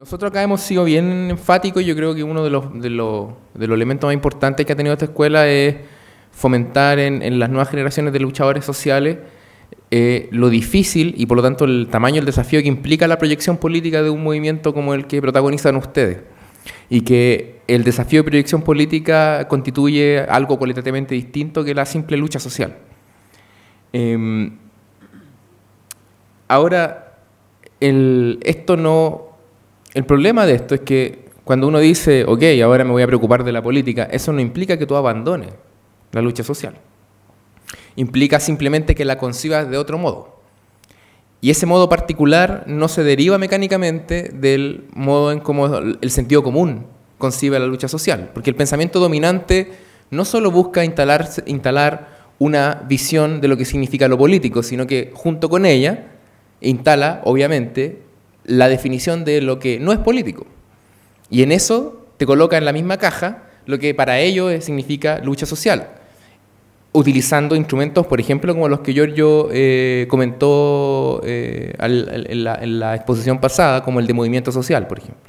Nosotros acá hemos sido bien enfáticos y yo creo que uno de los, elementos más importantes que ha tenido esta escuela es fomentar en, las nuevas generaciones de luchadores sociales eh, lo difícil y por lo tanto el tamaño, el desafío que implica la proyección política de un movimiento como el que protagonizan ustedes. Y que el desafío de proyección política constituye algo cualitativamente distinto que la simple lucha social. Em, ahora, el, esto no el problema de esto es que cuando uno dice, ok, ahora me voy a preocupar de la política, eso no implica que tú abandones la lucha social. Implica simplemente que la concibas de otro modo. Y ese modo particular no se deriva mecánicamente del modo en cómo el sentido común concibe la lucha social, porque el pensamiento dominante no solo busca instalar, instalar una visión de lo que significa lo político, sino que junto con ella instala, obviamente, la definición de lo que no es político. Y en eso te coloca en la misma caja lo que para ellos significa lucha social, utilizando instrumentos, por ejemplo, como los que Giorgio eh, comentó eh, en, la, exposición pasada, como el de movimiento social, por ejemplo.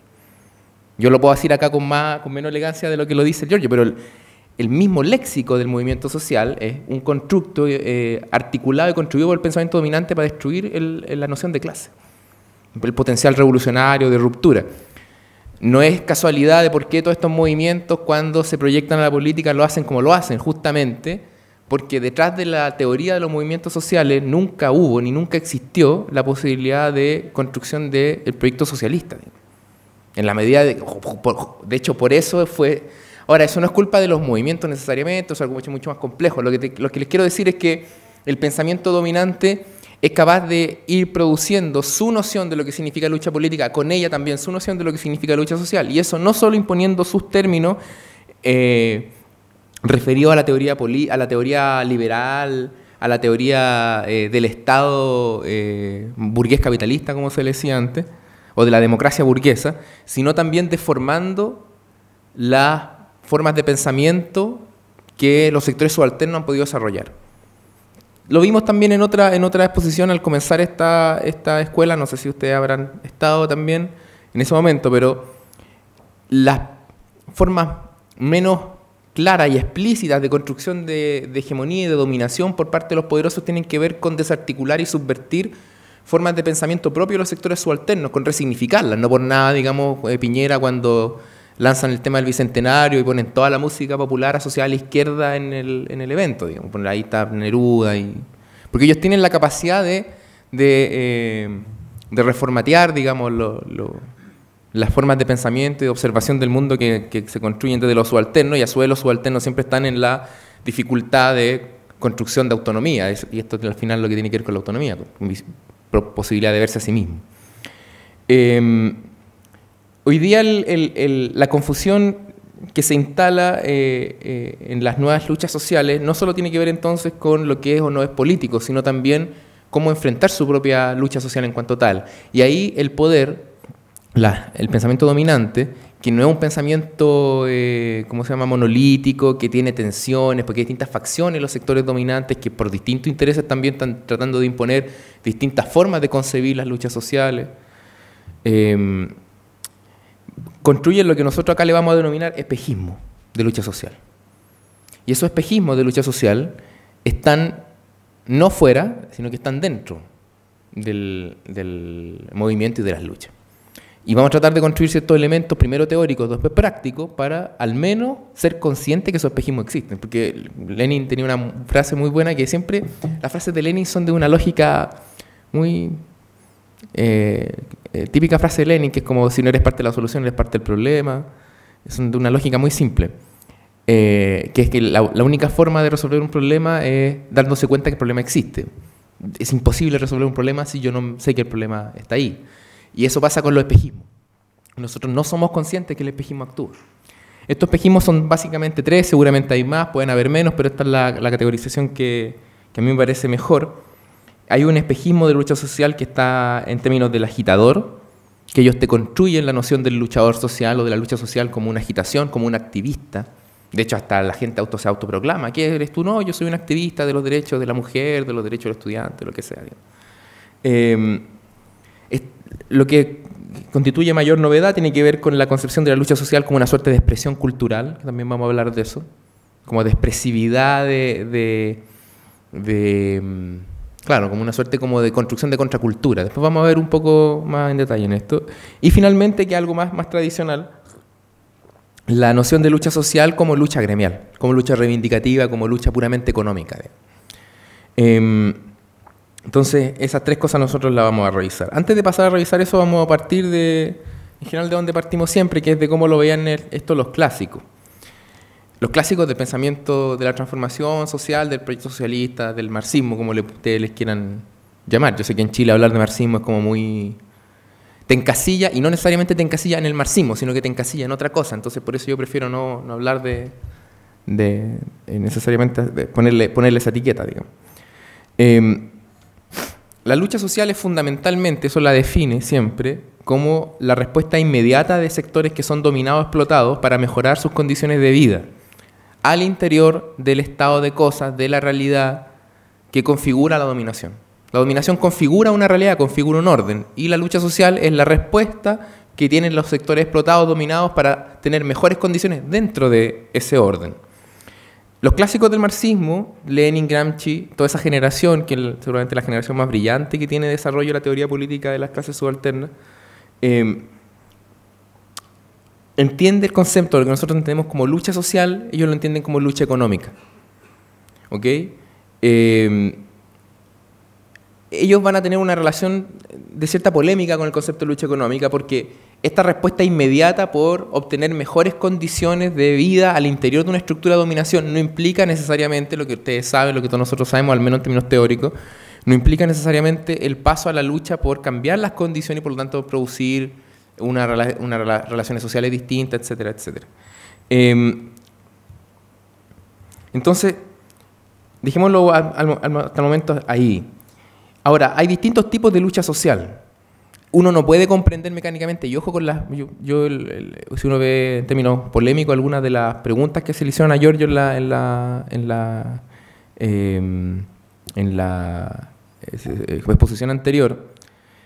Yo lo puedo decir acá con, más, con menos elegancia de lo que lo dice Giorgio, pero el, mismo léxico del movimiento social es un constructo eh, articulado y construido por el pensamiento dominante para destruir la noción de clase el potencial revolucionario de ruptura. No es casualidad de por qué todos estos movimientos cuando se proyectan a la política lo hacen como lo hacen, justamente porque detrás de la teoría de los movimientos sociales nunca hubo ni nunca existió la posibilidad de construcción del proyecto socialista. En la medida de... De hecho, por eso fue... Ahora, eso no es culpa de los movimientos necesariamente, es algo mucho, mucho más complejo. Lo que, lo que les quiero decir es que el pensamiento dominante es capaz de ir produciendo su noción de lo que significa lucha política, con ella también su noción de lo que significa lucha social. Y eso no solo imponiendo sus términos eh, referidos a la teoría a la teoría liberal, a la teoría eh, del Estado eh, burgués capitalista, como se decía antes, o de la democracia burguesa, sino también deformando las formas de pensamiento que los sectores subalternos han podido desarrollar. Lo vimos también en otra, en otra exposición al comenzar esta, esta escuela, no sé si ustedes habrán estado también en ese momento, pero las formas menos claras y explícitas de construcción de, de hegemonía y de dominación por parte de los poderosos tienen que ver con desarticular y subvertir formas de pensamiento propio de los sectores subalternos, con resignificarlas. No por nada, digamos, eh, Piñera cuando lanzan el tema del Bicentenario y ponen toda la música popular asociada a la izquierda en el, en el evento, digamos. Ponen, ahí está Neruda y... Porque ellos tienen la capacidad de, eh, reformatear, digamos, las formas de pensamiento y de observación del mundo que, se construyen desde los subalternos y a su vez los subalternos siempre están en la dificultad de construcción de autonomía, y esto al final lo que tiene que ver con la autonomía, posibilidad de verse a sí mismo. Em, Hoy día la confusión que se instala eh, eh, en las nuevas luchas sociales no solo tiene que ver entonces con lo que es o no es político, sino también cómo enfrentar su propia lucha social en cuanto tal. Y ahí el poder, el pensamiento dominante, que no es un pensamiento, eh, ¿cómo se llama?, monolítico, que tiene tensiones, porque hay distintas facciones en los sectores dominantes que por distintos intereses también están tratando de imponer distintas formas de concebir las luchas sociales. Em, construyen lo que nosotros acá le vamos a denominar espejismo de lucha social. Y esos espejismos de lucha social están no fuera, sino que están dentro del, movimiento y de las luchas. Y vamos a tratar de construir ciertos elementos, primero teóricos, después prácticos, para al menos ser consciente que esos espejismos existen. Porque Lenin tenía una frase muy buena que siempre, las frases de Lenin son de una lógica muy eh, eh, típica frase de Lenin, que es como si no eres parte de la solución, eres parte del problema. Es de una lógica muy simple. Eh, que es que la, única forma de resolver un problema es dándose cuenta que el problema existe. Es imposible resolver un problema si yo no sé que el problema está ahí. Y eso pasa con los espejismos. Nosotros no somos conscientes que el espejismo actúa. Estos espejismos son básicamente tres, seguramente hay más, pueden haber menos, pero esta es la, categorización que, que a mí me parece mejor hay un espejismo de lucha social que está en términos del agitador, que ellos te construyen la noción del luchador social o de la lucha social como una agitación, como un activista. De hecho, hasta la gente auto se autoproclama. ¿Qué eres tú? No, yo soy un activista de los derechos de la mujer, de los derechos del estudiante, lo que sea. Em, lo que constituye mayor novedad tiene que ver con la concepción de la lucha social como una suerte de expresión cultural, también vamos a hablar de eso, como de expresividad de, de em, Claro, como una suerte como de construcción de contracultura. Después vamos a ver un poco más en detalle en esto. Y finalmente, que algo más, más tradicional, la noción de lucha social como lucha gremial, como lucha reivindicativa, como lucha puramente económica. Em, entonces, esas tres cosas nosotros las vamos a revisar. Antes de pasar a revisar eso, vamos a partir de, en general, de dónde partimos siempre, que es de cómo lo veían estos los clásicos los clásicos de pensamiento de la transformación social, del proyecto socialista, del marxismo, como ustedes les quieran llamar. Yo sé que en Chile hablar de marxismo es como muy... Te encasilla, y no necesariamente te encasilla en el marxismo, sino que te encasilla en otra cosa. Entonces, por eso yo prefiero no, hablar de, eh, necesariamente ponerle, ponerle esa etiqueta, digamos. Em, la lucha social es fundamentalmente, eso la define siempre, como la respuesta inmediata de sectores que son dominados explotados para mejorar sus condiciones de vida al interior del estado de cosas, de la realidad que configura la dominación. La dominación configura una realidad, configura un orden, y la lucha social es la respuesta que tienen los sectores explotados, dominados, para tener mejores condiciones dentro de ese orden. Los clásicos del marxismo, Lenin, Gramsci, toda esa generación, que es seguramente la generación más brillante que tiene desarrollo de la teoría política de las clases subalternas, eh, entiende el concepto, lo que nosotros entendemos como lucha social, ellos lo entienden como lucha económica. Em, ellos van a tener una relación de cierta polémica con el concepto de lucha económica porque esta respuesta inmediata por obtener mejores condiciones de vida al interior de una estructura de dominación no implica necesariamente lo que ustedes saben, lo que todos nosotros sabemos, al menos en términos teóricos, no implica necesariamente el paso a la lucha por cambiar las condiciones y por lo tanto producir una, relaciones sociales distintas, etcétera, etcétera. Em, entonces, dejémoslo hasta el momento ahí. Ahora, hay distintos tipos de lucha social. Uno no puede comprender mecánicamente, y ojo con las. Yo, si uno ve en términos polémicos algunas de las preguntas que se le hicieron a Giorgio la. En la, en la em, eh, eh, exposición anterior,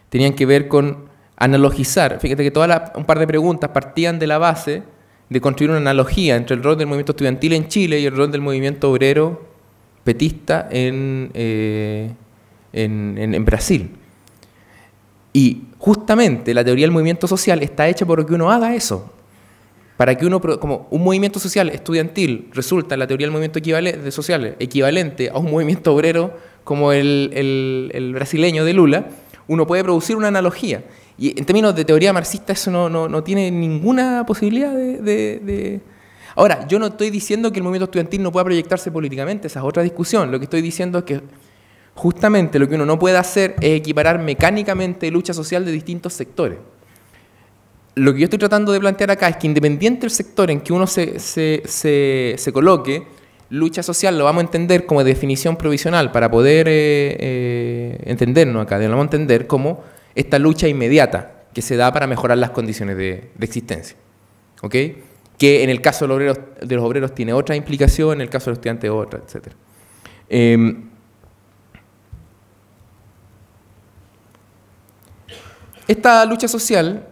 tenían que ver con analogizar. Fíjate que todas un par de preguntas partían de la base de construir una analogía entre el rol del movimiento estudiantil en Chile y el rol del movimiento obrero petista en, eh, en, en, Brasil. Y justamente la teoría del movimiento social está hecha por que uno haga eso, para que uno, como un movimiento social estudiantil resulta en la teoría del movimiento social equivalente a un movimiento obrero como el, el, el brasileño de Lula, uno puede producir una analogía. Y en términos de teoría marxista eso no, tiene ninguna posibilidad de, Ahora, yo no estoy diciendo que el movimiento estudiantil no pueda proyectarse políticamente, esa es otra discusión. Lo que estoy diciendo es que justamente lo que uno no puede hacer es equiparar mecánicamente lucha social de distintos sectores. Lo que yo estoy tratando de plantear acá es que independiente del sector en que uno se, coloque, lucha social lo vamos a entender como definición provisional para poder eh, eh, entendernos acá, lo vamos a entender como esta lucha inmediata que se da para mejorar las condiciones de, existencia. ¿Ok? Que en el caso de los, obreros, de los, obreros, tiene otra implicación, en el caso de los estudiantes otra, etc. Em, esta lucha social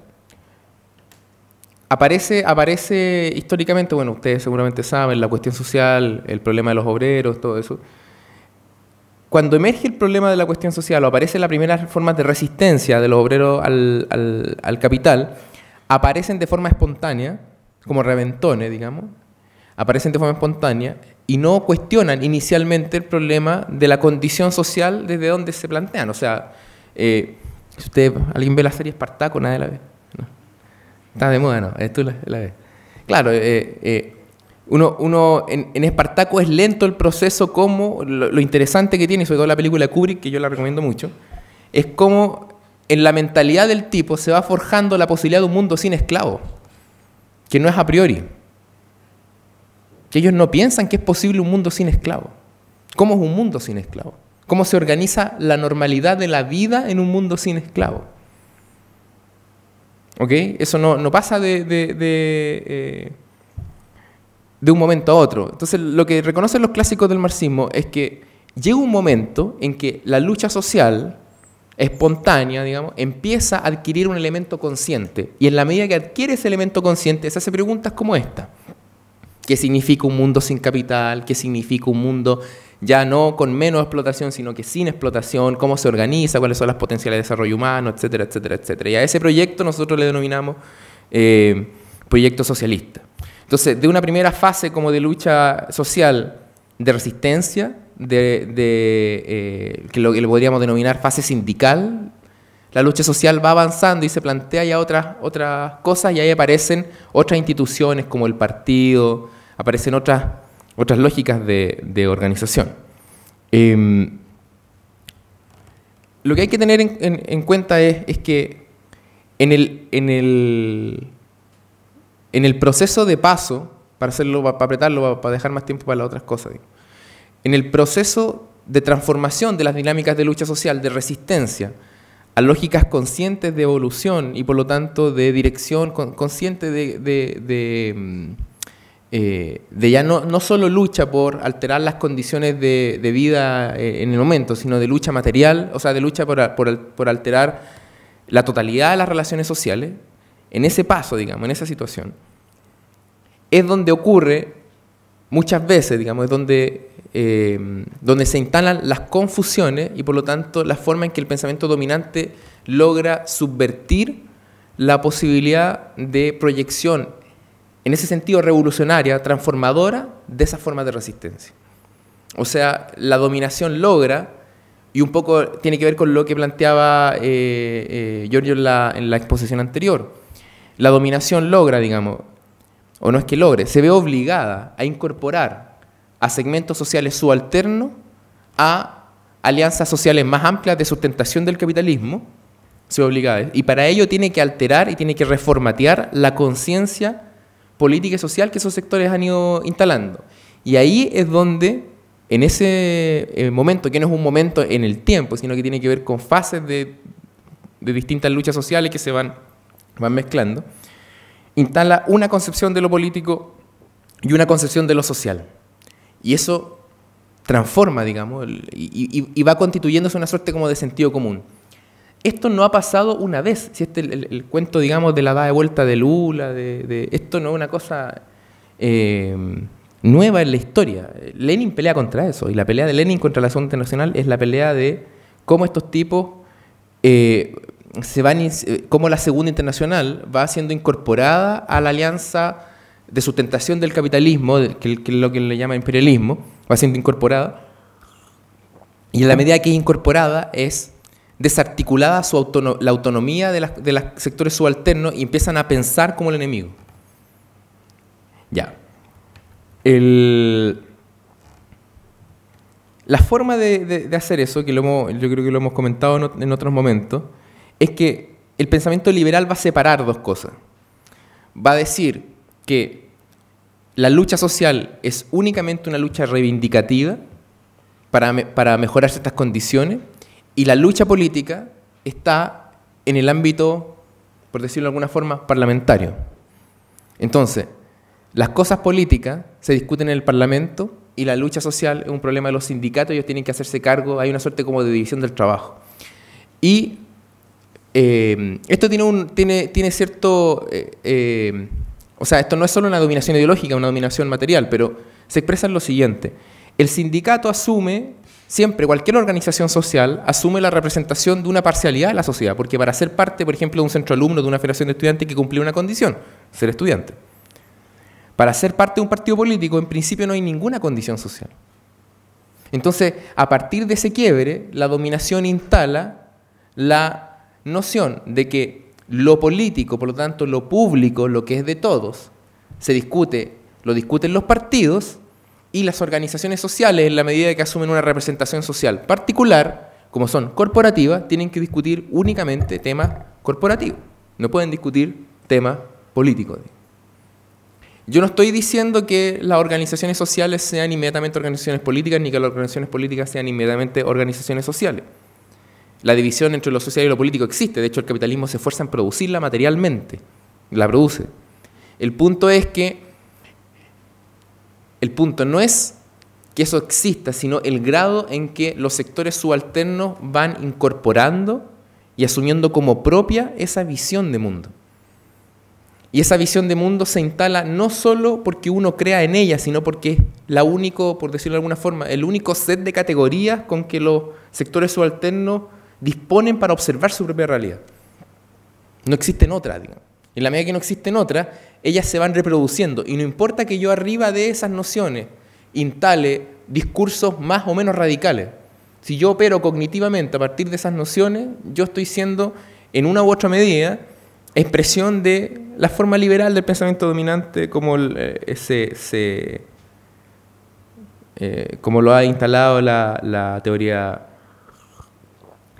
aparece, aparece históricamente, bueno, ustedes seguramente saben, la cuestión social, el problema de los obreros, todo eso cuando emerge el problema de la cuestión social o aparecen las primeras formas de resistencia de los obreros al, capital, aparecen de forma espontánea, como reventones, digamos, aparecen de forma espontánea y no cuestionan inicialmente el problema de la condición social desde donde se plantean. O sea, eh, si usted, ¿alguien ve la serie Espartaco? Nadie la ve. Está de moda, ¿no? Tú la, la ves. Claro, eh, eh uno, uno en, Espartaco es lento el proceso, como lo, interesante que tiene, sobre todo la película Kubrick, que yo la recomiendo mucho, es como en la mentalidad del tipo se va forjando la posibilidad de un mundo sin esclavos, que no es a priori. Que ellos no piensan que es posible un mundo sin esclavos. ¿Cómo es un mundo sin esclavos? ¿Cómo se organiza la normalidad de la vida en un mundo sin esclavos? ¿Ok? Eso no, pasa de, eh, de un momento a otro. Entonces, lo que reconocen los clásicos del marxismo es que llega un momento en que la lucha social espontánea, digamos, empieza a adquirir un elemento consciente. Y en la medida que adquiere ese elemento consciente, se hace preguntas como esta. ¿Qué significa un mundo sin capital? ¿Qué significa un mundo ya no con menos explotación, sino que sin explotación? ¿Cómo se organiza? ¿Cuáles son las potenciales de desarrollo humano? Etcétera, etcétera, etcétera. Y a ese proyecto nosotros le denominamos eh, proyecto socialista. Entonces, de una primera fase como de lucha social, de resistencia, de, eh, que lo podríamos denominar fase sindical, la lucha social va avanzando y se plantea ya otras, otras cosas y ahí aparecen otras instituciones como el partido, aparecen otras, otras lógicas de, organización. Em, lo que hay que tener en, cuenta es, es que en el, en el en el proceso de paso, para hacerlo, para apretarlo, para dejar más tiempo para las otras cosas, en el proceso de transformación de las dinámicas de lucha social, de resistencia, a lógicas conscientes de evolución y por lo tanto de dirección consciente de, mm, eh, ya no, solo lucha por alterar las condiciones de, vida eh, en el momento, sino de lucha material, o sea, de lucha por alterar la totalidad de las relaciones sociales, en ese paso, digamos, en esa situación, es donde ocurre muchas veces, digamos, es donde, eh, donde se instalan las confusiones y por lo tanto la forma en que el pensamiento dominante logra subvertir la posibilidad de proyección, en ese sentido revolucionaria, transformadora, de esa forma de resistencia. O sea, la dominación logra, y un poco tiene que ver con lo que planteaba eh, eh, Giorgio en la exposición anterior, la dominación logra, digamos, o no es que logre, se ve obligada a incorporar a segmentos sociales subalternos a alianzas sociales más amplias de sustentación del capitalismo, se ve obligada. Y para ello tiene que alterar y tiene que reformatear la conciencia política y social que esos sectores han ido instalando. Y ahí es donde, en ese eh, momento, que no es un momento en el tiempo, sino que tiene que ver con fases de, de distintas luchas sociales que se van van mezclando, instala una concepción de lo político y una concepción de lo social. Y eso transforma, digamos, y, va constituyéndose una suerte como de sentido común. Esto no ha pasado una vez. Si este el, cuento, digamos, de la va de vuelta de Lula, de, esto no es una cosa em, nueva en la historia. Lenin pelea contra eso. Y la pelea de Lenin contra la zona internacional es la pelea de cómo estos tipos eh, se como la Segunda Internacional va siendo incorporada a la alianza de sustentación del capitalismo, que, es lo que le llama imperialismo, va siendo incorporada. Y en la medida que es incorporada es desarticulada su la autonomía de, las, de los sectores subalternos y empiezan a pensar como el enemigo. Ya. La forma de, hacer eso, que yo creo que lo hemos comentado en otros momentos, es que el pensamiento liberal va a separar dos cosas. Va a decir que la lucha social es únicamente una lucha reivindicativa para, mejorar ciertas condiciones y la lucha política está en el ámbito, por decirlo de alguna forma, parlamentario. Entonces, las cosas políticas se discuten en el Parlamento y la lucha social es un problema de los sindicatos, ellos tienen que hacerse cargo, hay una suerte como de división del trabajo. Y Em, esto tiene, un, tiene, tiene cierto... Eh, em, o sea, esto no es solo una dominación ideológica, una dominación material, pero se expresa en lo siguiente. El sindicato asume, siempre cualquier organización social, asume la representación de una parcialidad de la sociedad, porque para ser parte, por ejemplo, de un centro alumno, de una federación de estudiantes, hay que cumplir una condición, ser estudiante. Para ser parte de un partido político, en principio no hay ninguna condición social. Entonces, a partir de ese quiebre, la dominación instala la noción de que lo político, por lo tanto lo público, lo que es de todos, se discute, lo discuten los partidos y las organizaciones sociales en la medida que asumen una representación social particular, como son corporativas, tienen que discutir únicamente temas corporativos. No pueden discutir temas políticos. Yo no estoy diciendo que las organizaciones sociales sean inmediatamente organizaciones políticas, ni que las organizaciones políticas sean inmediatamente organizaciones sociales. La división entre lo social y lo político existe, de hecho el capitalismo se esfuerza en producirla materialmente, la produce. El punto es que, el punto no es que eso exista, sino el grado en que los sectores subalternos van incorporando y asumiendo como propia esa visión de mundo. Y esa visión de mundo se instala no solo porque uno crea en ella, sino porque es la único, por decirlo de alguna forma, el único set de categorías con que los sectores subalternos disponen para observar su propia realidad. No existen otras, digamos. En la medida que no existen otras, ellas se van reproduciendo. Y no importa que yo arriba de esas nociones instale discursos más o menos radicales. Si yo opero cognitivamente a partir de esas nociones, yo estoy siendo, en una u otra medida, expresión de la forma liberal del pensamiento dominante como, eh, eh, como lo ha instalado la teoría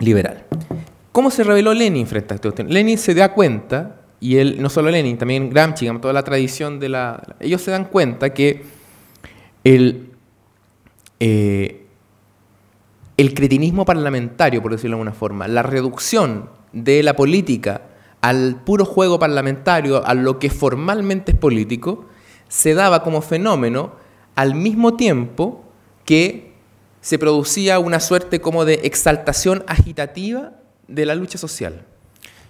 liberal. ¿Cómo se reveló Lenin frente a esta cuestión? Lenin se da cuenta, y él, no solo Lenin, también Gramsci, toda la tradición de la... Ellos se dan cuenta que el, eh, el cretinismo parlamentario, por decirlo de alguna forma, la reducción de la política al puro juego parlamentario, a lo que formalmente es político, se daba como fenómeno al mismo tiempo que se producía una suerte como de exaltación agitativa de la lucha social.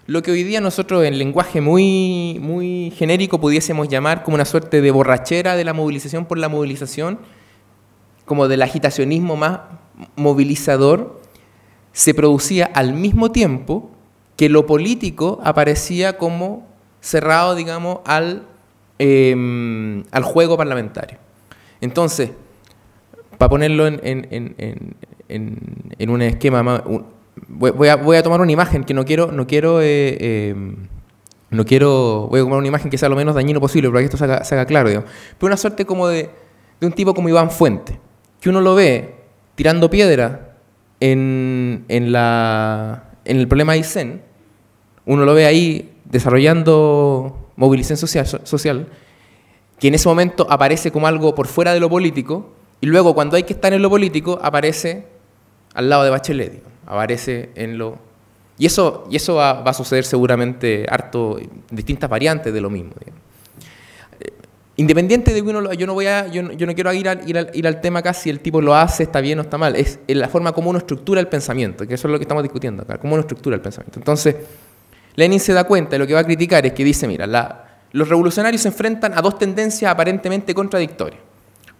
Lo que hoy día nosotros en lenguaje muy, muy genérico pudiésemos llamar como una suerte de borrachera de la movilización por la movilización, como del agitacionismo más movilizador, se producía al mismo tiempo que lo político aparecía como cerrado, digamos, al, em, al juego parlamentario. Entonces, para ponerlo en, en, en, en, un esquema voy, a, voy, a, tomar una imagen que no quiero, no quiero, eh, em, no quiero, voy a tomar una imagen que sea lo menos dañino posible para que esto se haga, claro, pero una suerte como de, de, un tipo como Iván Fuente, que uno lo ve tirando piedra en, la, en el problema de Isen, uno lo ve ahí desarrollando movilización social, social, que en ese momento aparece como algo por fuera de lo político, y luego, cuando hay que estar en lo político, aparece al lado de Bachelet, aparece en lo... Y eso, y eso va, a suceder seguramente harto, distintas variantes de lo mismo. Eh, independiente de que uno lo, yo no voy a, yo no, quiero ir al, ir, al, tema acá si el tipo lo hace, está bien o está mal, es la forma como uno estructura el pensamiento, que eso es lo que estamos discutiendo acá, cómo uno estructura el pensamiento. Entonces, Lenin se da cuenta y lo que va a criticar es que dice, mira, los revolucionarios se enfrentan a dos tendencias aparentemente contradictorias.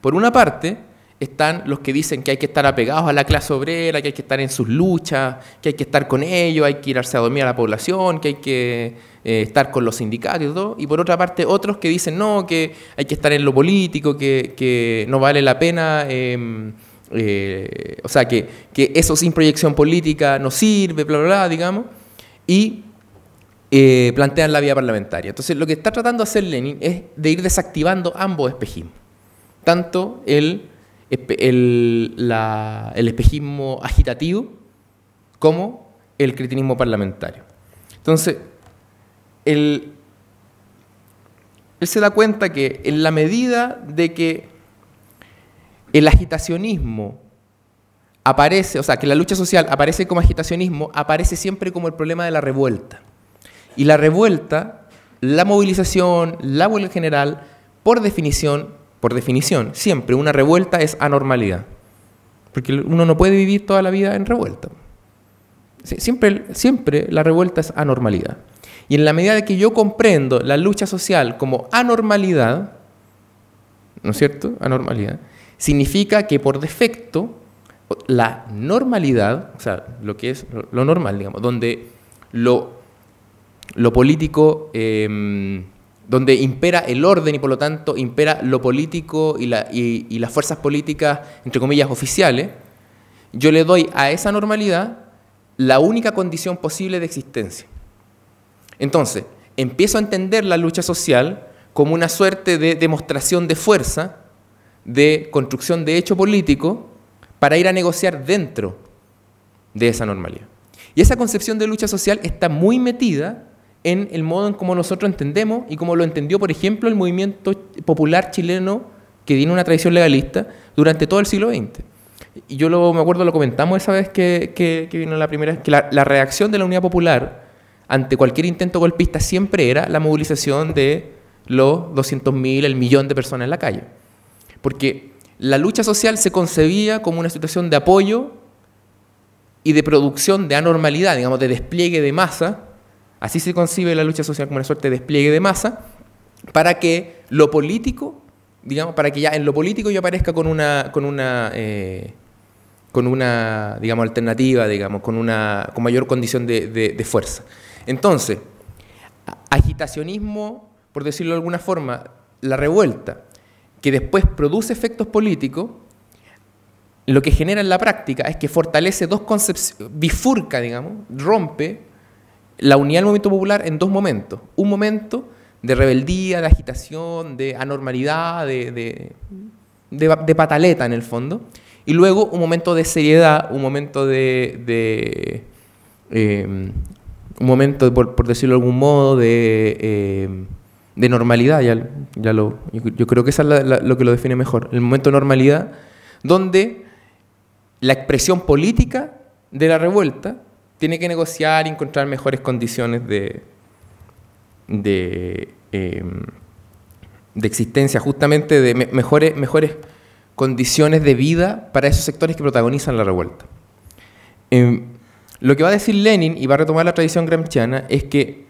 Por una parte, están los que dicen que hay que estar apegados a la clase obrera, que hay que estar en sus luchas, que hay que estar con ellos, hay que ir a dormir a la población, que hay que eh, estar con los sindicatos y todo. Y por otra parte, otros que dicen no, que hay que estar en lo político, que, no vale la pena. Em, eh, o sea, que, eso sin proyección política no sirve, bla, bla, bla, digamos. Y eh, plantean la vía parlamentaria. Entonces, lo que está tratando de hacer Lenin es de ir desactivando ambos espejismos. Tanto el el, espejismo agitativo como el cretinismo parlamentario. Entonces, él, él se da cuenta que en la medida de que el agitacionismo aparece, o sea, que la lucha social aparece como agitacionismo, aparece siempre como el problema de la revuelta. Y la revuelta, la movilización, la huelga general, por definición, por definición, siempre una revuelta es anormalidad. Porque uno no puede vivir toda la vida en revuelta. Siempre, siempre la revuelta es anormalidad. Y en la medida de que yo comprendo la lucha social como anormalidad, ¿no es cierto? Anormalidad, significa que por defecto la normalidad, o sea, lo que es lo normal, digamos, donde lo, lo político em, donde impera el orden y por lo tanto impera lo político y, las fuerzas políticas, entre comillas, oficiales, yo le doy a esa normalidad la única condición posible de existencia. Entonces, empiezo a entender la lucha social como una suerte de demostración de fuerza, de construcción de hecho político, para ir a negociar dentro de esa normalidad. Y esa concepción de lucha social está muy metida en el modo en cómo nosotros entendemos y como lo entendió, por ejemplo, el movimiento popular chileno que tiene una tradición legalista durante todo el siglo XX. Y yo me acuerdo, lo comentamos esa vez que, vino la primera, que la, la, reacción de la Unidad Popular ante cualquier intento golpista siempre era la movilización de los 200.000, el millón de personas en la calle. Porque la lucha social se concebía como una situación de apoyo y de producción de anormalidad, digamos, de despliegue de masa Así se concibe la lucha social como una suerte de despliegue de masa para que lo político, digamos, para que ya en lo político yo aparezca con una, con una, eh, con una, digamos, alternativa, digamos, con una, mayor condición de, de fuerza. Entonces, agitacionismo, por decirlo de alguna forma, la revuelta, que después produce efectos políticos, lo que genera en la práctica es que fortalece dos concepciones, bifurca, digamos, rompe la unidad del movimiento popular en dos momentos. Un momento de rebeldía, de agitación, de anormalidad, de, de, pataleta en el fondo. Y luego un momento de seriedad, un momento de... Em, un momento, por, decirlo de algún modo, de, em, normalidad. Ya, ya lo, yo, creo que eso es lo que lo define mejor. El momento de normalidad, donde la expresión política de la revuelta tiene que negociar y encontrar mejores condiciones de, de, em, de existencia, justamente de mejores, mejores condiciones de vida para esos sectores que protagonizan la revuelta. Em, lo que va a decir Lenin, y va a retomar la tradición gramsciana, es que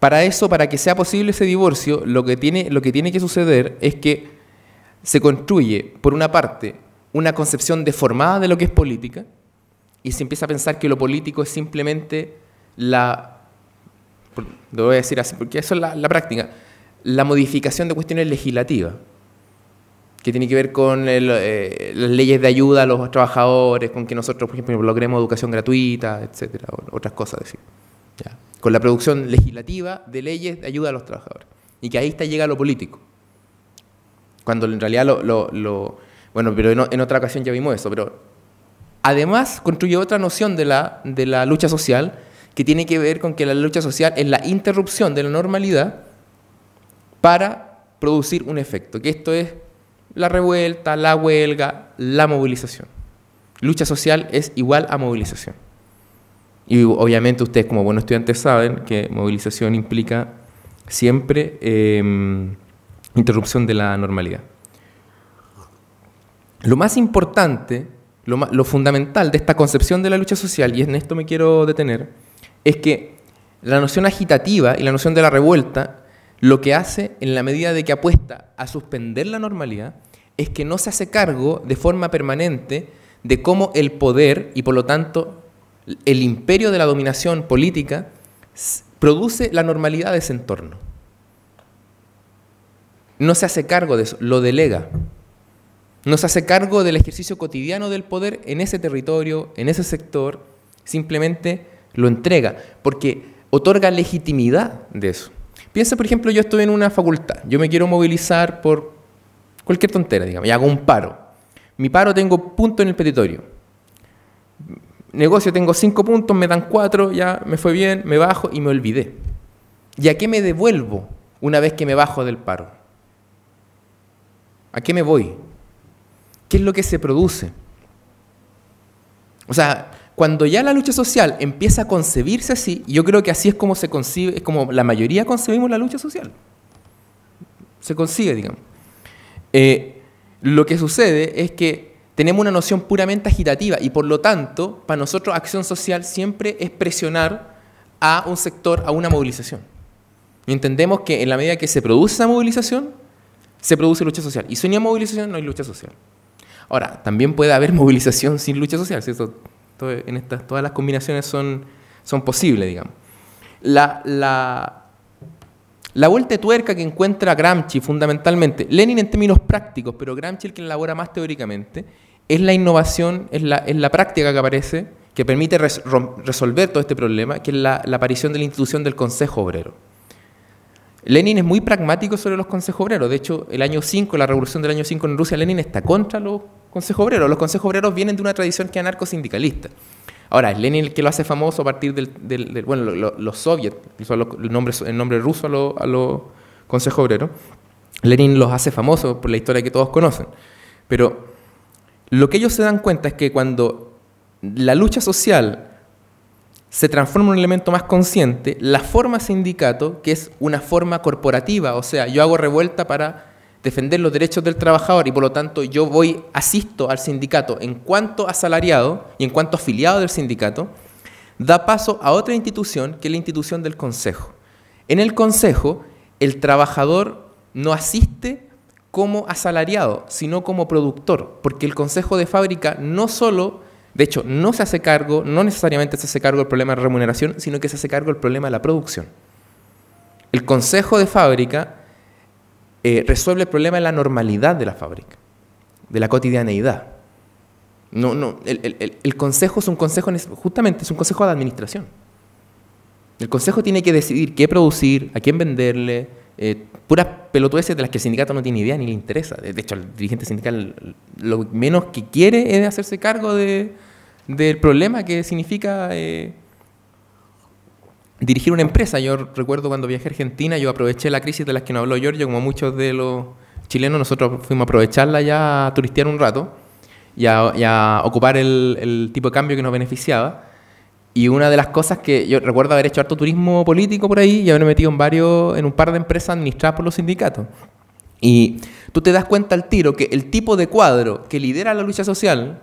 para eso, para que sea posible ese divorcio, lo que tiene, lo que, tiene que suceder es que se construye, por una parte, una concepción deformada de lo que es política, y se empieza a pensar que lo político es simplemente la, lo decir así, porque eso es la, práctica, la modificación de cuestiones legislativas, que tiene que ver con eh, las leyes de ayuda a los trabajadores, con que nosotros, por ejemplo, logremos educación gratuita, etcétera, otras cosas decir Con la producción legislativa de leyes de ayuda a los trabajadores. Y que ahí está llega lo político. Cuando en realidad lo... bueno, pero en otra ocasión ya vimos eso, pero Además, construye otra noción de la, de la lucha social que tiene que ver con que la lucha social es la interrupción de la normalidad para producir un efecto, que esto es la revuelta, la huelga, la movilización. Lucha social es igual a movilización. Y obviamente ustedes como buenos estudiantes saben que movilización implica siempre em, interrupción de la normalidad. Lo más importante lo, fundamental de esta concepción de la lucha social, y en esto me quiero detener, es que la noción agitativa y la noción de la revuelta lo que hace, en la medida de que apuesta a suspender la normalidad, es que no se hace cargo de forma permanente de cómo el poder y por lo tanto el imperio de la dominación política produce la normalidad de ese entorno. No se hace cargo de eso, lo delega. Nos hace cargo del ejercicio cotidiano del poder en ese territorio, en ese sector, simplemente lo entrega, porque otorga legitimidad de eso. Piensa, por ejemplo, yo estoy en una facultad, yo me quiero movilizar por cualquier tontera, digamos, y hago un paro. Mi paro tengo punto en el petitorio. Negocio tengo cinco puntos, me dan cuatro, ya me fue bien, me bajo y me olvidé. ¿Y a qué me devuelvo una vez que me bajo del paro? ¿A qué me voy? ¿Qué es lo que se produce? O sea, cuando ya la lucha social empieza a concebirse así, yo creo que así es como se concibe, es como la mayoría concebimos la lucha social. Se consigue, digamos. Eh, lo que sucede es que tenemos una noción puramente agitativa y por lo tanto, para nosotros acción social siempre es presionar a un sector, a una movilización. entendemos que en la medida que se produce esa movilización, se produce lucha social. Y si no hay movilización, no hay lucha social. Ahora, también puede haber movilización sin lucha social, todas las combinaciones son, posibles, digamos. La, vuelta de tuerca que encuentra Gramsci fundamentalmente, Lenin en términos prácticos, pero Gramsci el que elabora más teóricamente, es la innovación, es la, práctica que aparece, que permite resolver todo este problema, que es la aparición de la institución del Consejo Obrero. Lenin es muy pragmático sobre los consejos obreros. De hecho, el año 5, la revolución del año 5 en Rusia, Lenin está contra los consejos obreros. Los consejos obreros vienen de una tradición que es anarcosindicalista. Ahora, es Lenin el que lo hace famoso a partir del, bueno, los soviets, el nombre, nombre ruso a los consejos obreros. Lenin los hace famosos por la historia que todos conocen. Pero lo que ellos se dan cuenta es que cuando la lucha social se transforma en un elemento más consciente, la forma sindicato, que es una forma corporativa, o sea, yo hago revuelta para defender los derechos del trabajador y por lo tanto yo voy, asisto al sindicato en cuanto asalariado y en cuanto afiliado del sindicato, da paso a otra institución que es la institución del Consejo. En el Consejo, el trabajador no asiste como asalariado, sino como productor, porque el Consejo de Fábrica no solo de hecho, no se hace cargo, no necesariamente se hace cargo del problema de remuneración, sino que se hace cargo del problema de la producción. El consejo de fábrica eh, resuelve el problema de la normalidad de la fábrica, de la cotidianeidad. No, no, el, consejo es un consejo, justamente es un consejo de administración. El consejo tiene que decidir qué producir, a quién venderle, eh, puras pelotudeces de las que el sindicato no tiene idea ni le interesa. De hecho, el dirigente sindical lo menos que quiere es hacerse cargo del problema que significa eh, dirigir una empresa. Yo recuerdo cuando viajé a Argentina, yo aproveché la crisis de las que nos habló Giorgio, como muchos de los chilenos, nosotros fuimos a aprovecharla ya a turistear un rato y a, ocupar el tipo de cambio que nos beneficiaba. Y una de las cosas que yo recuerdo haber hecho harto turismo político por ahí y haberme metido en varios, en un par de empresas administradas por los sindicatos. Y tú te das cuenta al tiro que el tipo de cuadro que lidera la lucha social,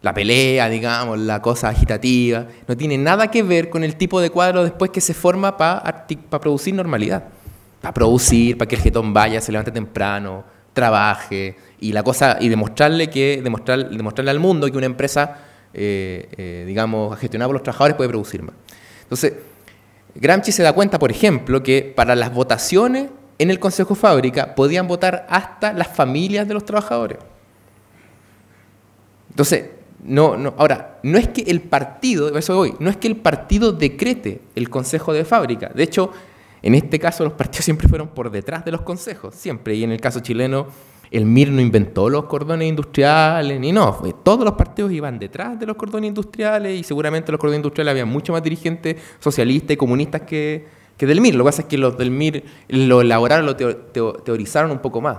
la pelea, digamos, la cosa agitativa, no tiene nada que ver con el tipo de cuadro después que se forma para para producir normalidad. Para producir, para que el jetón vaya, se levante temprano, trabaje y la cosa y demostrarle que demostrar, demostrarle al mundo que una empresa eh, eh, digamos, gestionar por los trabajadores puede producir más. Entonces, Gramsci se da cuenta, por ejemplo, que para las votaciones en el Consejo Fábrica podían votar hasta las familias de los trabajadores. Entonces, no, no, ahora, no es que el partido, eso hoy, no es que el partido decrete el Consejo de Fábrica. De hecho, en este caso los partidos siempre fueron por detrás de los consejos, siempre. Y en el caso chileno, el MIR no inventó los cordones industriales, ni no. Todos los partidos iban detrás de los cordones industriales y seguramente los cordones industriales había mucho más dirigentes socialistas y comunistas que, que del MIR. Lo que pasa es que los del MIR lo elaboraron, lo teorizaron un poco más.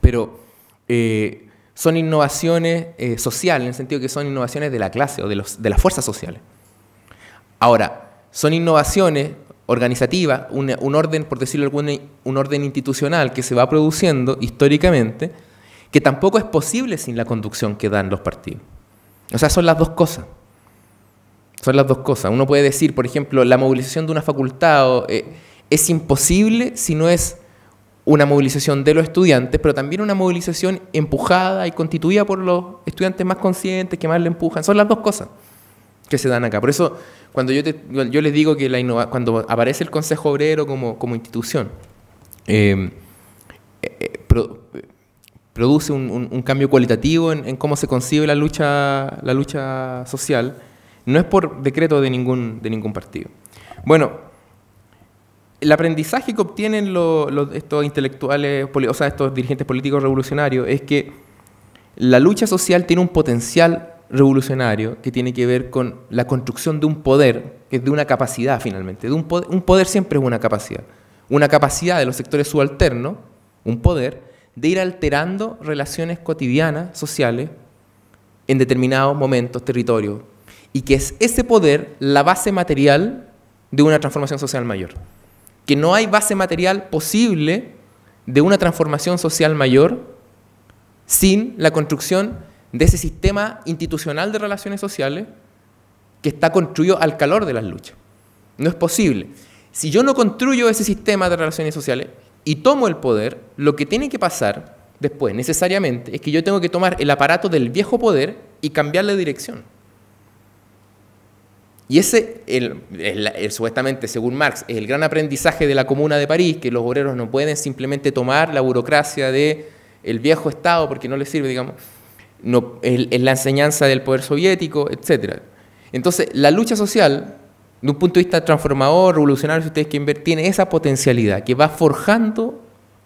Pero eh, son innovaciones eh, sociales, en el sentido que son innovaciones de la clase o de, los, de las fuerzas sociales. Ahora, son innovaciones organizativa, un, orden, por decirlo alguna, un orden institucional que se va produciendo históricamente, que tampoco es posible sin la conducción que dan los partidos. O sea, son las dos cosas. Son las dos cosas. Uno puede decir, por ejemplo, la movilización de una facultad eh, es imposible si no es una movilización de los estudiantes, pero también una movilización empujada y constituida por los estudiantes más conscientes que más le empujan. Son las dos cosas que se dan acá. Por eso, cuando yo, yo les digo que la cuando aparece el Consejo Obrero como, institución, em, eh, eh, produce un, cambio cualitativo en, cómo se concibe la lucha, la lucha social, no es por decreto de ningún, de ningún partido. Bueno, el aprendizaje que obtienen estos intelectuales, o sea, estos dirigentes políticos revolucionarios, es que la lucha social tiene un potencial revolucionario que tiene que ver con la construcción de un poder, que es de una capacidad finalmente. De un, poder, un poder siempre es una capacidad. Una capacidad de los sectores subalternos, un poder, de ir alterando relaciones cotidianas, sociales, en determinados momentos, territorios. Y que es ese poder la base material de una transformación social mayor. Que no hay base material posible de una transformación social mayor sin la construcción de ese sistema institucional de relaciones sociales que está construido al calor de las luchas. No es posible. Si yo no construyo ese sistema de relaciones sociales y tomo el poder, lo que tiene que pasar después necesariamente es que yo tengo que tomar el aparato del viejo poder y cambiarle la dirección. Y ese, supuestamente, según Marx, es el gran aprendizaje de la Comuna de París, que los obreros no pueden simplemente tomar la burocracia del el viejo Estado porque no les sirve, digamos, no, es, la enseñanza del poder soviético, etc. Entonces, la lucha social, de un punto de vista transformador, revolucionario, si ustedes quieren ver, tiene esa potencialidad que va forjando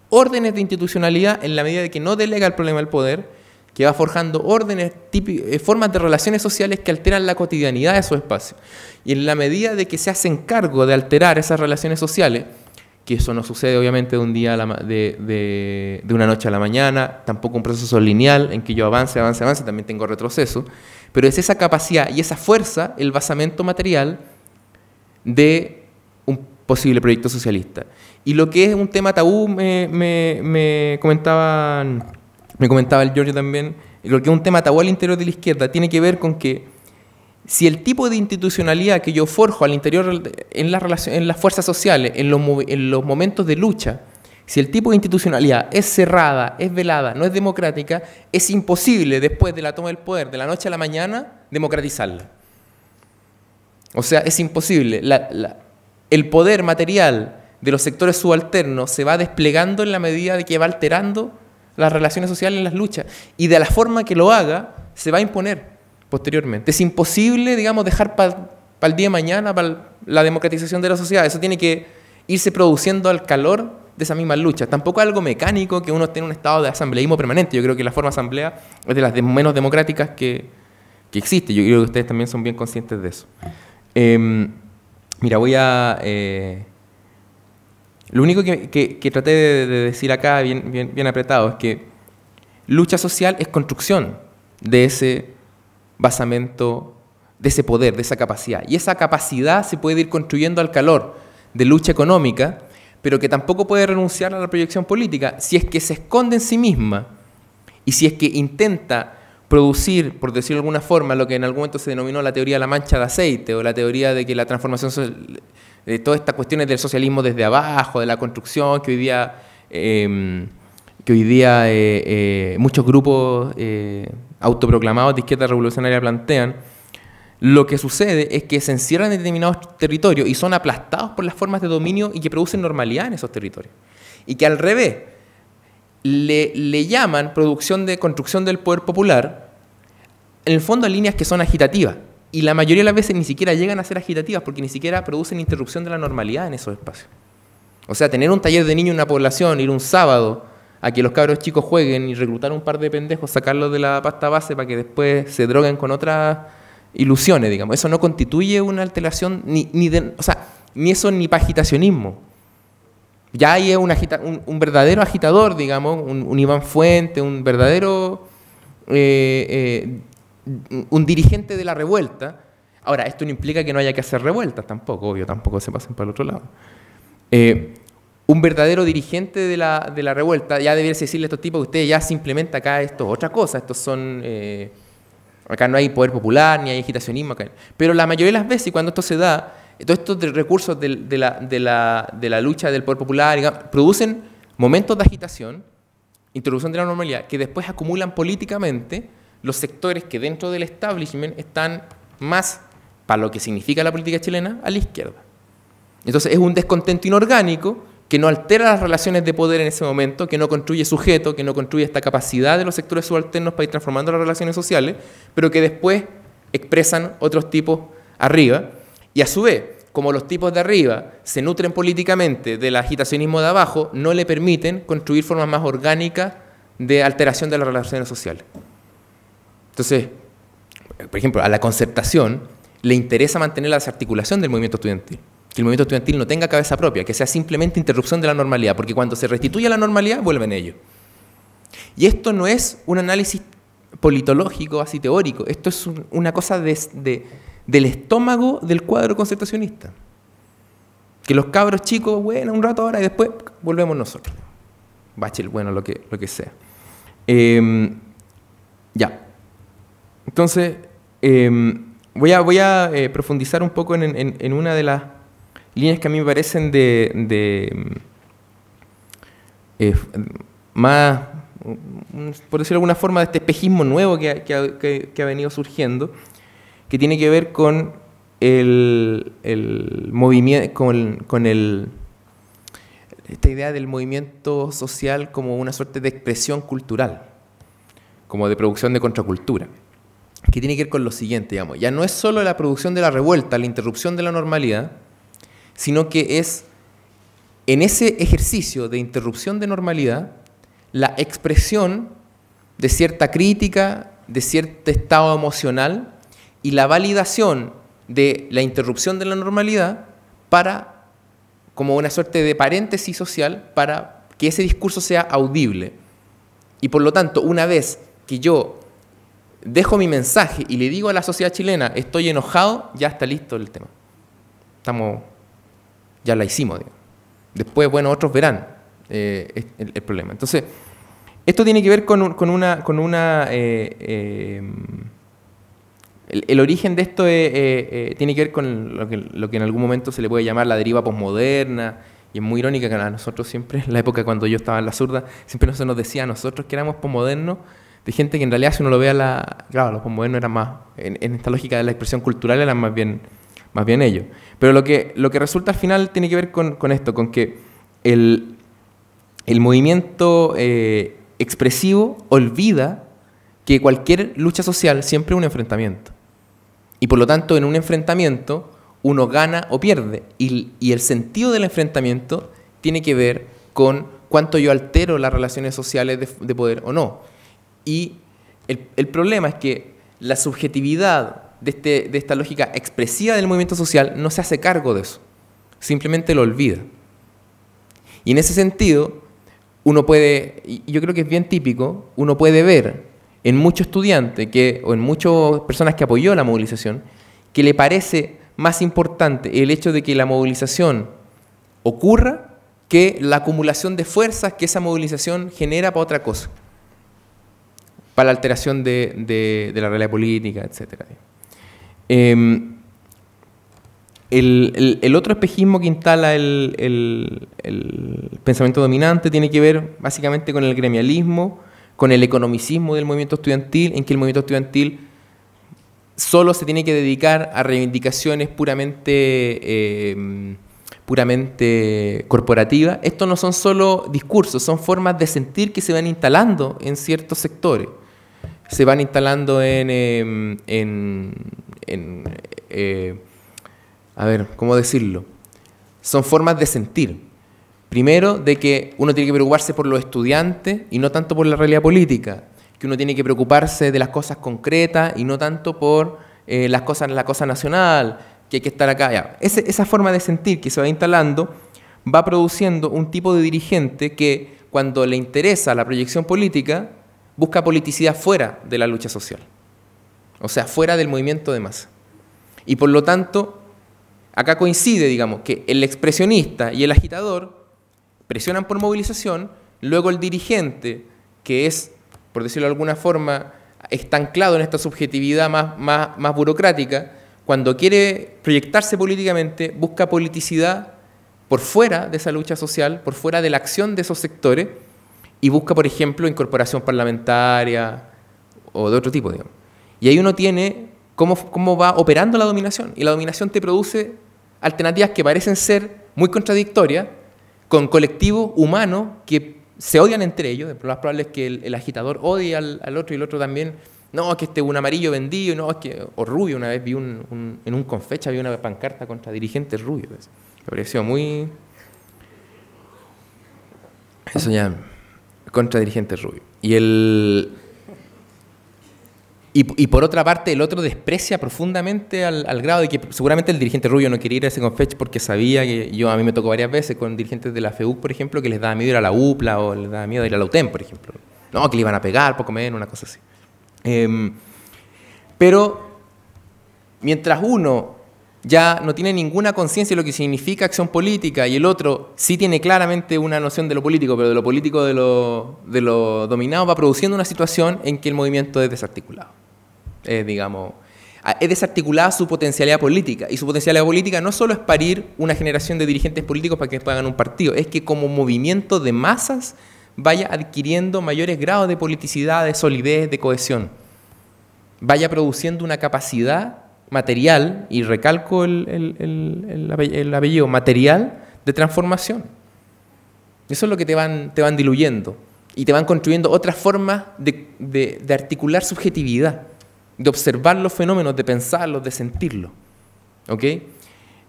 órdenes de institucionalidad en la medida de que no delega el problema al poder, que va forjando órdenes, eh, formas de relaciones sociales que alteran la cotidianidad de su espacio. Y en la medida de que se hacen cargo de alterar esas relaciones sociales, que eso no sucede obviamente de, un día de, una noche a la mañana, tampoco un proceso lineal en que yo avance, avance, avance, también tengo retroceso, pero es esa capacidad y esa fuerza el basamento material de un posible proyecto socialista. Y lo que es un tema tabú, me, me, me comentaban, me comentaba el Giorgio también, lo que es un tema tabú al interior de la izquierda tiene que ver con que si el tipo de institucionalidad que yo forjo al interior en, en las fuerzas sociales, en los, en los, momentos de lucha, si el tipo de institucionalidad es cerrada, es velada, no es democrática, es imposible después de la toma del poder, de la noche a la mañana, democratizarla. O sea, es imposible. el poder material de los sectores subalternos se va desplegando en la medida de que va alterando las relaciones sociales en las luchas. Y de la forma que lo haga, se va a imponer posteriormente. Es imposible, digamos, dejar para el día de mañana, la democratización de la sociedad. Eso tiene que irse produciendo al calor de esa misma lucha. Tampoco es algo mecánico que uno esté en un estado de asambleísmo permanente. Yo creo que la forma asamblea es de las menos democráticas que, existe. Yo creo que ustedes también son bien conscientes de eso. Em, mira, voy a... Eh, lo único que, traté de, decir acá, bien apretado, es que lucha social es construcción de ese basamento de ese poder, de esa capacidad. Y esa capacidad se puede ir construyendo al calor de lucha económica, pero que tampoco puede renunciar a la proyección política si es que se esconde en sí misma y si es que intenta producir, por decirlo de alguna forma, lo que en algún momento se denominó la teoría de la mancha de aceite o la teoría de que la transformación de todas estas cuestiones del socialismo desde abajo, de la construcción, que hoy día, em, que eh, eh, muchos grupos eh, autoproclamados de izquierda revolucionaria plantean, lo que sucede es que se encierran en determinados territorios y son aplastados por las formas de dominio y que producen normalidad en esos territorios. Y que al revés, le, llaman producción de construcción del poder popular, en el fondo a líneas que son agitativas. Y la mayoría de las veces ni siquiera llegan a ser agitativas porque ni siquiera producen interrupción de la normalidad en esos espacios. O sea, tener un taller de niños en una población, ir un sábado, a que los cabros chicos jueguen y reclutar un par de pendejos, sacarlos de la pasta base para que después se droguen con otras ilusiones, digamos. Eso no constituye una alteración, ni, ni o sea, ni eso ni para agitacionismo. Ya hay un, verdadero agitador, digamos, un, Iván Fuente, un verdadero, eh, eh, un dirigente de la revuelta. Ahora, esto no implica que no haya que hacer revueltas tampoco, obvio, tampoco se pasen para el otro lado. Eh, un verdadero dirigente de la, revuelta ya debiese decirle a estos tipos que ustedes ya simplemente acá esto es otra cosa, estos son... Eh, acá no hay poder popular, ni hay agitacionismo. Pero la mayoría de las veces cuando esto se da, todos estos recursos de, la, de, la, lucha del poder popular producen momentos de agitación, introducción de la normalidad, que después acumulan políticamente los sectores que dentro del establishment están más, para lo que significa la política chilena, a la izquierda. Entonces es un descontento inorgánico que no altera las relaciones de poder en ese momento, que no construye sujeto, que no construye esta capacidad de los sectores subalternos para ir transformando las relaciones sociales, pero que después expresan otros tipos arriba. Y a su vez, como los tipos de arriba se nutren políticamente del agitacionismo de abajo, no le permiten construir formas más orgánicas de alteración de las relaciones sociales. Entonces, por ejemplo, a la concertación le interesa mantener la desarticulación del movimiento estudiantil que el movimiento estudiantil no tenga cabeza propia, que sea simplemente interrupción de la normalidad, porque cuando se restituye la normalidad, vuelven ellos. Y esto no es un análisis politológico, así teórico, esto es una cosa del estómago del cuadro concertacionista. Que los cabros chicos, bueno, un rato ahora y después volvemos nosotros. Bachel, bueno, lo que, lo que sea. Em, ya. Entonces, em, voy a, voy a eh, profundizar un poco en una de las líneas que a mí me parecen de, eh, más, por decirlo de alguna forma, de este espejismo nuevo que ha, venido surgiendo, que tiene que ver con el, movimiento, con, esta idea del movimiento social como una suerte de expresión cultural, como de producción de contracultura que tiene que ver con lo siguiente, digamos, ya no es solo la producción de la revuelta, la interrupción de la normalidad, sino que es en ese ejercicio de interrupción de normalidad la expresión de cierta crítica, de cierto estado emocional y la validación de la interrupción de la normalidad para, como una suerte de paréntesis social, para que ese discurso sea audible. Y por lo tanto, una vez que yo dejo mi mensaje y le digo a la sociedad chilena, estoy enojado, ya está listo el tema. Estamos ya la hicimos. Después, bueno, otros verán eh, el, problema. Entonces, esto tiene que ver con, una... Con una eh, eh, el, origen de esto tiene que ver con lo que, en algún momento se le puede llamar la deriva posmoderna, y es muy irónica que nosotros siempre, en la época cuando yo estaba en la zurda, siempre se nos decía nosotros que éramos posmodernos, de gente que en realidad si uno lo vea, la... Claro, los posmodernos eran más, en, esta lógica de la expresión cultural, eran más bien más bien ellos. Pero lo que, lo que resulta al final tiene que ver con, esto, con que el, el movimiento eh, expresivo olvida que cualquier lucha social siempre es un enfrentamiento. Y por lo tanto, en un enfrentamiento, uno gana o pierde. Y, el sentido del enfrentamiento tiene que ver con cuánto yo altero las relaciones sociales de, poder o no. Y el, el, problema es que la subjetividad de, este, de esta lógica expresiva del movimiento social no se hace cargo de eso, simplemente lo olvida. Y en ese sentido, uno puede, y yo creo que es bien típico, uno puede ver en muchos estudiantes que, o en muchas personas que apoyó la movilización, que le parece más importante el hecho de que la movilización ocurra que la acumulación de fuerzas que esa movilización genera para otra cosa, para la alteración de, de, de la realidad política, etcétera. Em, el, otro espejismo que instala el, pensamiento dominante tiene que ver básicamente con el gremialismo, con el economicismo del movimiento estudiantil, en que el movimiento estudiantil solo se tiene que dedicar a reivindicaciones puramente, em, puramente corporativas. Estos no son solo discursos, son formas de sentir que se van instalando en ciertos sectores. Se van instalando en em, eh, a ver, ¿cómo decirlo? Son formas de sentir. Primero, de que uno tiene que preocuparse por los estudiantes y no tanto por la realidad política, que uno tiene que preocuparse de las cosas concretas y no tanto por eh, las cosas, la cosa nacional, que hay que estar acá. esa forma de sentir que se va instalando va produciendo un tipo de dirigente que cuando le interesa la proyección política, busca politicidad fuera de la lucha social o sea, fuera del movimiento de masa. Y por lo tanto, acá coincide, digamos, que el expresionista y el agitador presionan por movilización, luego el dirigente, que es, por decirlo de alguna forma, estanclado en esta subjetividad más, más, más burocrática, cuando quiere proyectarse políticamente, busca politicidad por fuera de esa lucha social, por fuera de la acción de esos sectores, y busca, por ejemplo, incorporación parlamentaria o de otro tipo, digamos. Y ahí uno tiene cómo, cómo va operando la dominación. Y la dominación te produce alternativas que parecen ser muy contradictorias con colectivos humanos que se odian entre ellos. Lo más probable es que el, agitador odie al, otro y el otro también. No, que este un amarillo vendido, no, que. O rubio, una vez vi un, en un confecha, vi una pancarta contra dirigentes rubios. Pues, me pareció muy. Eso ya. Contra dirigentes rubios. Y el. Y, por otra parte, el otro desprecia profundamente al, grado de que seguramente el dirigente Rubio no quería ir a ese confech porque sabía que yo a mí me tocó varias veces con dirigentes de la FEUC, por ejemplo, que les daba miedo ir a la UPLA o les daba miedo ir a la UTEM, por ejemplo. No, que le iban a pegar, por comer, una cosa así. Em, pero mientras uno ya no tiene ninguna conciencia de lo que significa acción política y el otro sí tiene claramente una noción de lo político, pero de lo político de lo dominado va produciendo una situación en que el movimiento es desarticulado. Eh, digamos, es desarticulada su potencialidad política. Y su potencialidad política no solo es parir una generación de dirigentes políticos para que puedan un partido, es que como movimiento de masas vaya adquiriendo mayores grados de politicidad, de solidez, de cohesión. Vaya produciendo una capacidad material, y recalco el, el, apellido, material de transformación. Eso es lo que te van, te van diluyendo y te van construyendo otras formas de articular subjetividad de observar los fenómenos, de pensarlos, de sentirlos. ¿Ok?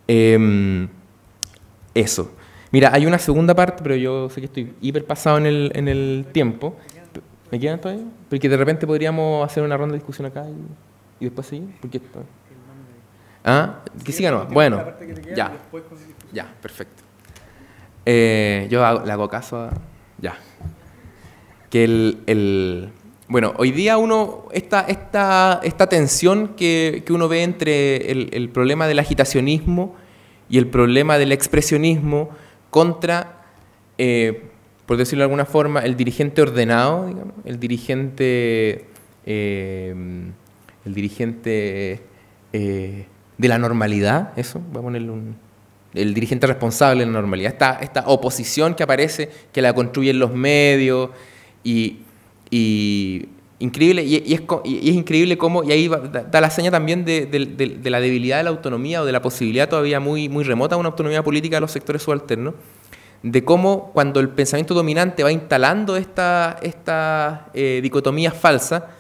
Em, eso. Mira, hay una segunda parte, pero yo sé que estoy hiperpasado en el, tiempo. ¿Me quedan todavía? Porque de repente podríamos hacer una ronda de discusión acá y, después seguir. Porque ¿Ah? Que siga nomás. Bueno, ya. Ya, perfecto. Eh, yo le hago caso a... Ya. Que el bueno, hoy día uno, esta, esta, esta tensión que, uno ve entre el, problema del agitacionismo y el problema del expresionismo contra, eh, por decirlo de alguna forma, el dirigente ordenado, digamos, el dirigente, eh, el dirigente eh, de la normalidad, eso, a un, el dirigente responsable de la normalidad, esta, esta oposición que aparece, que la construyen los medios y y increíble, y, es, y increíble cómo, y ahí da, la seña también de, la debilidad de la autonomía o de la posibilidad todavía muy, muy remota de una autonomía política de los sectores subalternos, de cómo cuando el pensamiento dominante va instalando esta, esta eh, dicotomía falsa,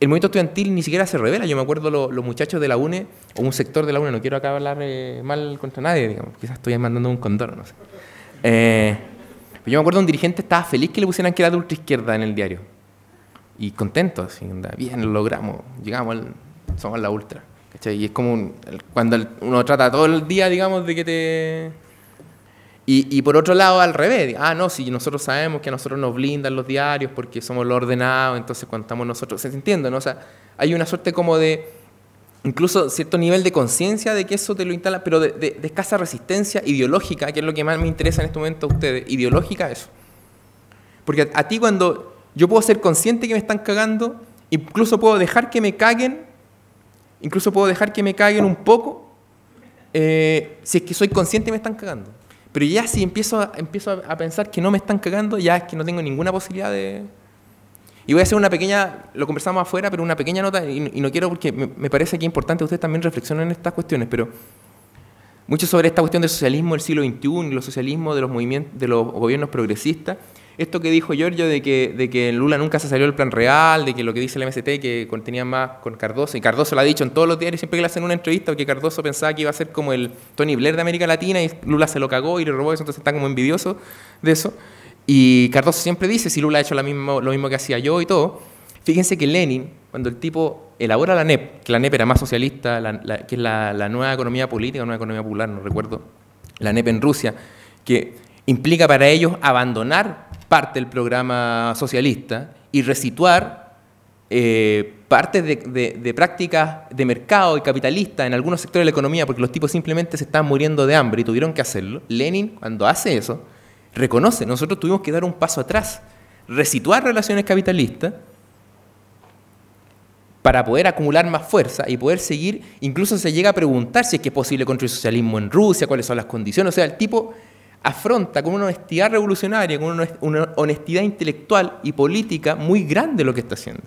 el movimiento estudiantil ni siquiera se revela. Yo me acuerdo los muchachos de la UNE, o un sector de la UNE, no quiero acabar hablar eh, mal contra nadie, digamos, quizás estoy mandando un condor, no sé. Eh, pero pues yo me acuerdo un dirigente estaba feliz que le pusieran que era de ultra izquierda en el diario. Y contento, así, bien, lo logramos, llegamos, al, somos la ultra. Y es como cuando uno trata todo el día, digamos, de que te... Y, y, por otro lado, al revés, ah, no, si nosotros sabemos que a nosotros nos blindan los diarios porque somos lo ordenado, entonces cuando estamos nosotros, se entiende, O sea, hay una suerte como de incluso cierto nivel de conciencia de que eso te lo instala, pero de, escasa resistencia ideológica, que es lo que más me interesa en este momento a ustedes, ideológica eso. Porque a, ti cuando yo puedo ser consciente que me están cagando, incluso puedo dejar que me caguen, incluso puedo dejar que me caguen un poco, eh, si es que soy consciente me están cagando. Pero ya si empiezo, empiezo a pensar que no me están cagando, ya es que no tengo ninguna posibilidad de, y voy a hacer una pequeña, lo conversamos afuera, pero una pequeña nota, y, no quiero porque me, parece que es importante que ustedes también reflexionen en estas cuestiones, pero mucho sobre esta cuestión del socialismo del siglo XXI, los socialismos de los movimientos, de los gobiernos progresistas. Esto que dijo Giorgio de que, de que Lula nunca se salió del plan real, de que lo que dice el MST que contenía más con Cardoso, y Cardoso lo ha dicho en todos los diarios, siempre que le hacen una entrevista, porque Cardoso pensaba que iba a ser como el Tony Blair de América Latina, y Lula se lo cagó y lo robó entonces están como envidioso de eso. Y Cardoso siempre dice, si Lula ha hecho lo mismo, que hacía yo y todo, fíjense que Lenin, cuando el tipo elabora la NEP, que la NEP era más socialista, que es la, nueva economía política, nueva economía popular, no recuerdo, la NEP en Rusia, que implica para ellos abandonar parte del programa socialista y resituar eh, partes de, prácticas de mercado y capitalista en algunos sectores de la economía, porque los tipos simplemente se estaban muriendo de hambre y tuvieron que hacerlo. Lenin, cuando hace eso, reconoce, nosotros tuvimos que dar un paso atrás, resituar relaciones capitalistas para poder acumular más fuerza y poder seguir, incluso se llega a preguntar si es que es posible construir socialismo en Rusia, cuáles son las condiciones, o sea, el tipo afronta con una honestidad revolucionaria, con una honestidad intelectual y política muy grande lo que está haciendo.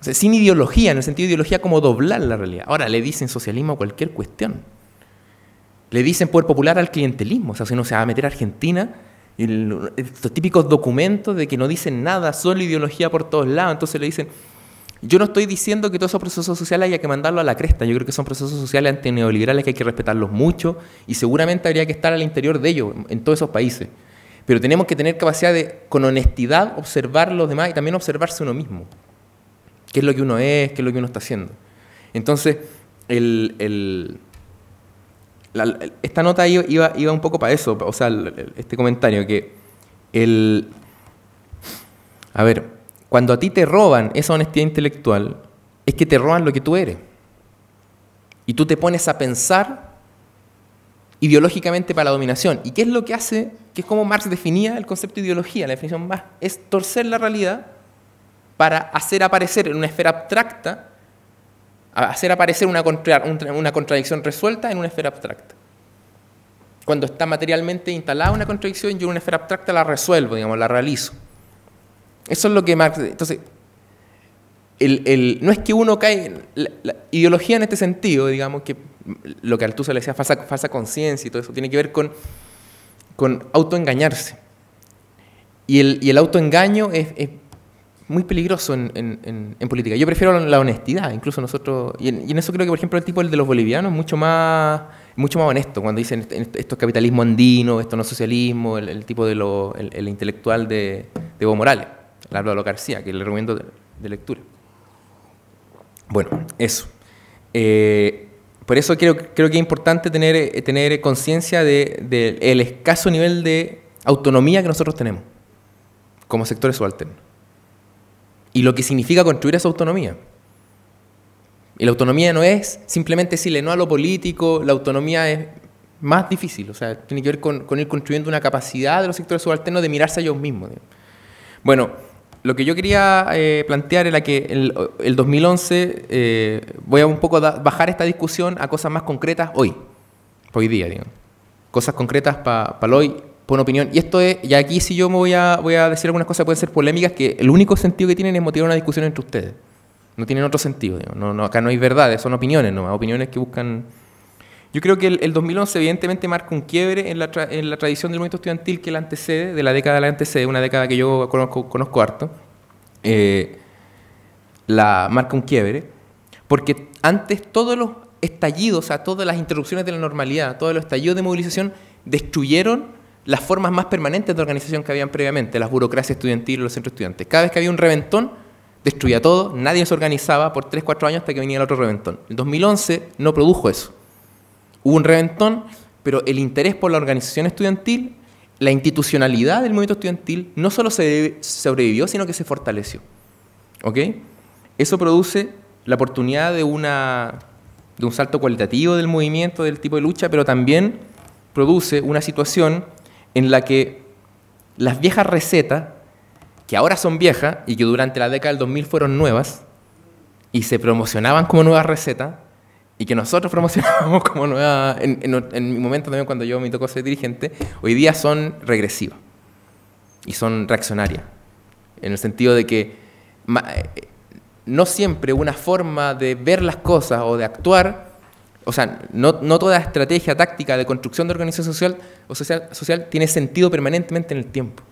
sin ideología, en el sentido de ideología como doblar la realidad. Ahora le dicen socialismo a cualquier cuestión. Le dicen poder popular al clientelismo. O sea, si uno se va a meter a Argentina, estos típicos documentos de que no dicen nada, solo ideología por todos lados. Entonces le dicen, yo no estoy diciendo que todos esos procesos sociales haya que mandarlo a la cresta. Yo creo que son procesos sociales antineoliberales que hay que respetarlos mucho y seguramente habría que estar al interior de ellos, en todos esos países. Pero tenemos que tener capacidad de, con honestidad, observar los demás y también observarse uno mismo. ¿Qué es lo que uno es? ¿Qué es lo que uno está haciendo? Entonces, el esta nota iba, iba un poco para eso, o sea, este comentario, que el... A ver, cuando a ti te roban esa honestidad intelectual, es que te roban lo que tú eres. Y tú te pones a pensar ideológicamente para la dominación. ¿Y qué es lo que hace? Que es como Marx definía el concepto de ideología, la definición más, es torcer la realidad para hacer aparecer en una esfera abstracta hacer aparecer una, una contradicción resuelta en una esfera abstracta. Cuando está materialmente instalada una contradicción, yo en una esfera abstracta la resuelvo, digamos, la realizo. Eso es lo que Marx... Entonces, el, no es que uno cae... La, la ideología en este sentido, digamos, que lo que Althusser le decía, falsa, conciencia y todo eso, tiene que ver con, con autoengañarse. Y el, y el autoengaño es, muy peligroso en, política. Yo prefiero la honestidad, incluso nosotros, y, en, eso creo que, por ejemplo, el tipo de los bolivianos es mucho más, mucho más honesto, cuando dicen esto es capitalismo andino, esto no socialismo, el, tipo de lo, el, intelectual de, Evo Morales, Álvaro García, que le recomiendo de, lectura. Bueno, eso. Eh, por eso creo, creo que es importante tener, eh, tener conciencia del de, escaso nivel de autonomía que nosotros tenemos como sectores subalternos y lo que significa construir esa autonomía. Y la autonomía no es simplemente decirle no a lo político, la autonomía es más difícil, o sea, tiene que ver con, ir construyendo una capacidad de los sectores subalternos de mirarse a ellos mismos. Bueno, lo que yo quería eh, plantear era que el, el 2011, eh, voy a un poco bajar esta discusión a cosas más concretas hoy, hoy día, Cosas concretas para pa hoy, por opinión. Y esto es, y aquí si yo me voy a, voy a decir algunas cosas que pueden ser polémicas, que el único sentido que tienen es motivar una discusión entre ustedes. No tienen otro sentido. No, no, acá no hay verdades, son opiniones nomás, opiniones que buscan... Yo creo que el, 2011 evidentemente marca un quiebre en la, tradición del movimiento estudiantil que la antecede, de la década de la antecede, una década que yo conozco, conozco harto. Eh, la marca un quiebre, porque antes todos los estallidos, o sea, todas las interrupciones de la normalidad, todos los estallidos de movilización destruyeron las formas más permanentes de organización que habían previamente, las burocracias estudiantiles, los centros estudiantes. Cada vez que había un reventón, destruía todo, nadie se organizaba por 3, 4 años hasta que venía el otro reventón. El 2011 no produjo eso. Hubo un reventón, pero el interés por la organización estudiantil, la institucionalidad del movimiento estudiantil, no solo se sobrevivió, sino que se fortaleció. ¿Ok? Eso produce la oportunidad de, una, de un salto cualitativo del movimiento, del tipo de lucha, pero también produce una situación en la que las viejas recetas, que ahora son viejas y que durante la década del 2000 fueron nuevas, y se promocionaban como nuevas recetas, y que nosotros promocionábamos como nuevas, en, en, en, mi momento también cuando yo me tocó ser dirigente, hoy día son regresivas y son reaccionarias, en el sentido de que eh, no siempre una forma de ver las cosas o de actuar o sea, no, toda estrategia táctica de construcción de organización social o social, tiene sentido permanentemente en el tiempo.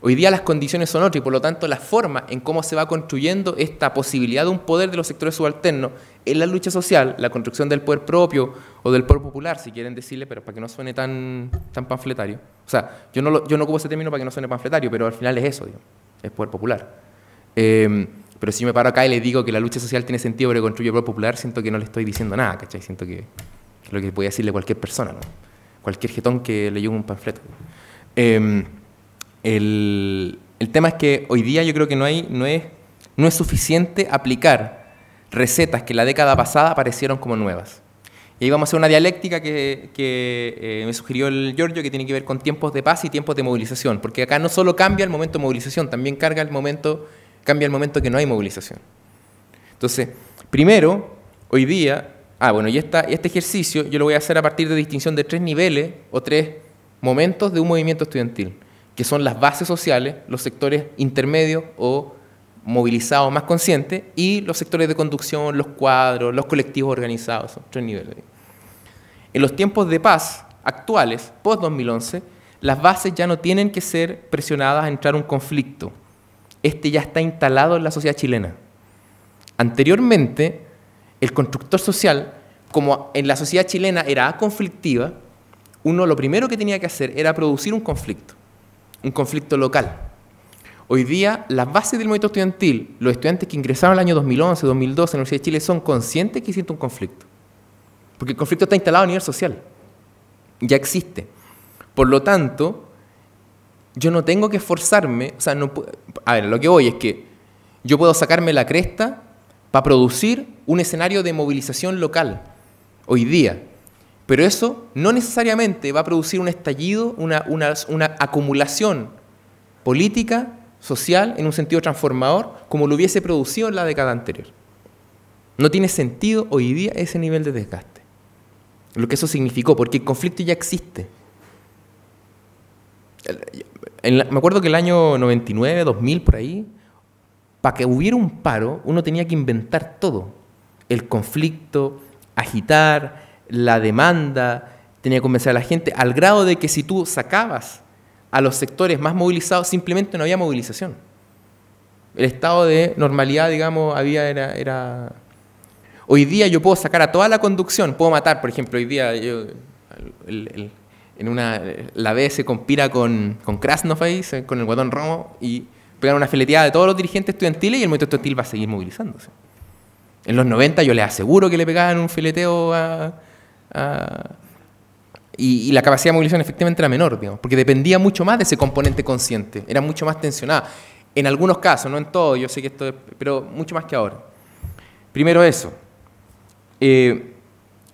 Hoy día las condiciones son otras y por lo tanto la forma en cómo se va construyendo esta posibilidad de un poder de los sectores subalternos en la lucha social, la construcción del poder propio o del poder popular, si quieren decirle, pero para que no suene tan, tan panfletario. O sea, yo no, lo, yo no ocupo ese término para que no suene panfletario, pero al final es eso, es poder popular. Eh, pero si me paro acá y le digo que la lucha social tiene sentido porque construye pueblo popular, siento que no le estoy diciendo nada, ¿cachai? Siento que, es lo que puede decirle cualquier persona, ¿no? Cualquier jetón que leyó un panfleto. Em, el, el, tema es que hoy día yo creo que no, hay, no, es, no es suficiente aplicar recetas que la década pasada aparecieron como nuevas. Y ahí vamos a hacer una dialéctica que, eh, me sugirió el Giorgio, que tiene que ver con tiempos de paz y tiempos de movilización, porque acá no solo cambia el momento de movilización, también carga el momento Cambia el momento que no hay movilización. Entonces, primero, hoy día, ah, bueno, y este ejercicio yo lo voy a hacer a partir de distinción de tres niveles o tres momentos de un movimiento estudiantil, que son las bases sociales, los sectores intermedios o movilizados más conscientes y los sectores de conducción, los cuadros, los colectivos organizados, son tres niveles. En los tiempos de paz actuales, post-2011, las bases ya no tienen que ser presionadas a entrar un conflicto, este ya está instalado en la sociedad chilena. Anteriormente, el constructor social, como en la sociedad chilena era conflictiva, uno lo primero que tenía que hacer era producir un conflicto, un conflicto local. Hoy día, las bases del movimiento estudiantil, los estudiantes que ingresaron el año 2011, 2012 en la Universidad de Chile, son conscientes que existe un conflicto. Porque el conflicto está instalado a nivel social. Ya existe. Por lo tanto, yo no tengo que esforzarme, o sea, no a ver, lo que voy es que yo puedo sacarme la cresta para producir un escenario de movilización local hoy día, pero eso no necesariamente va a producir un estallido, una, una acumulación política, social, en un sentido transformador, como lo hubiese producido en la década anterior. No tiene sentido hoy día ese nivel de desgaste. Lo que eso significó, porque el conflicto ya existe me acuerdo que el año 99, 2000, por ahí, para que hubiera un paro, uno tenía que inventar todo. El conflicto, agitar, la demanda, tenía que convencer a la gente, al grado de que si tú sacabas a los sectores más movilizados, simplemente no había movilización. El estado de normalidad, digamos, había, era, Hoy día yo puedo sacar a toda la conducción, puedo matar, por ejemplo, hoy día yo, el, una, la B se conspira con, con Krasnov con el guatón Romo, y pegan una fileteada de todos los dirigentes estudiantiles y el movimiento estudiantil va a seguir movilizándose. En los 90 yo les aseguro que le pegaban un fileteo a... y, la capacidad de movilización efectivamente era menor, digamos, porque dependía mucho más de ese componente consciente, era mucho más tensionada. En algunos casos, no en todos, yo sé que esto es, pero mucho más que ahora. Primero eso. Eh,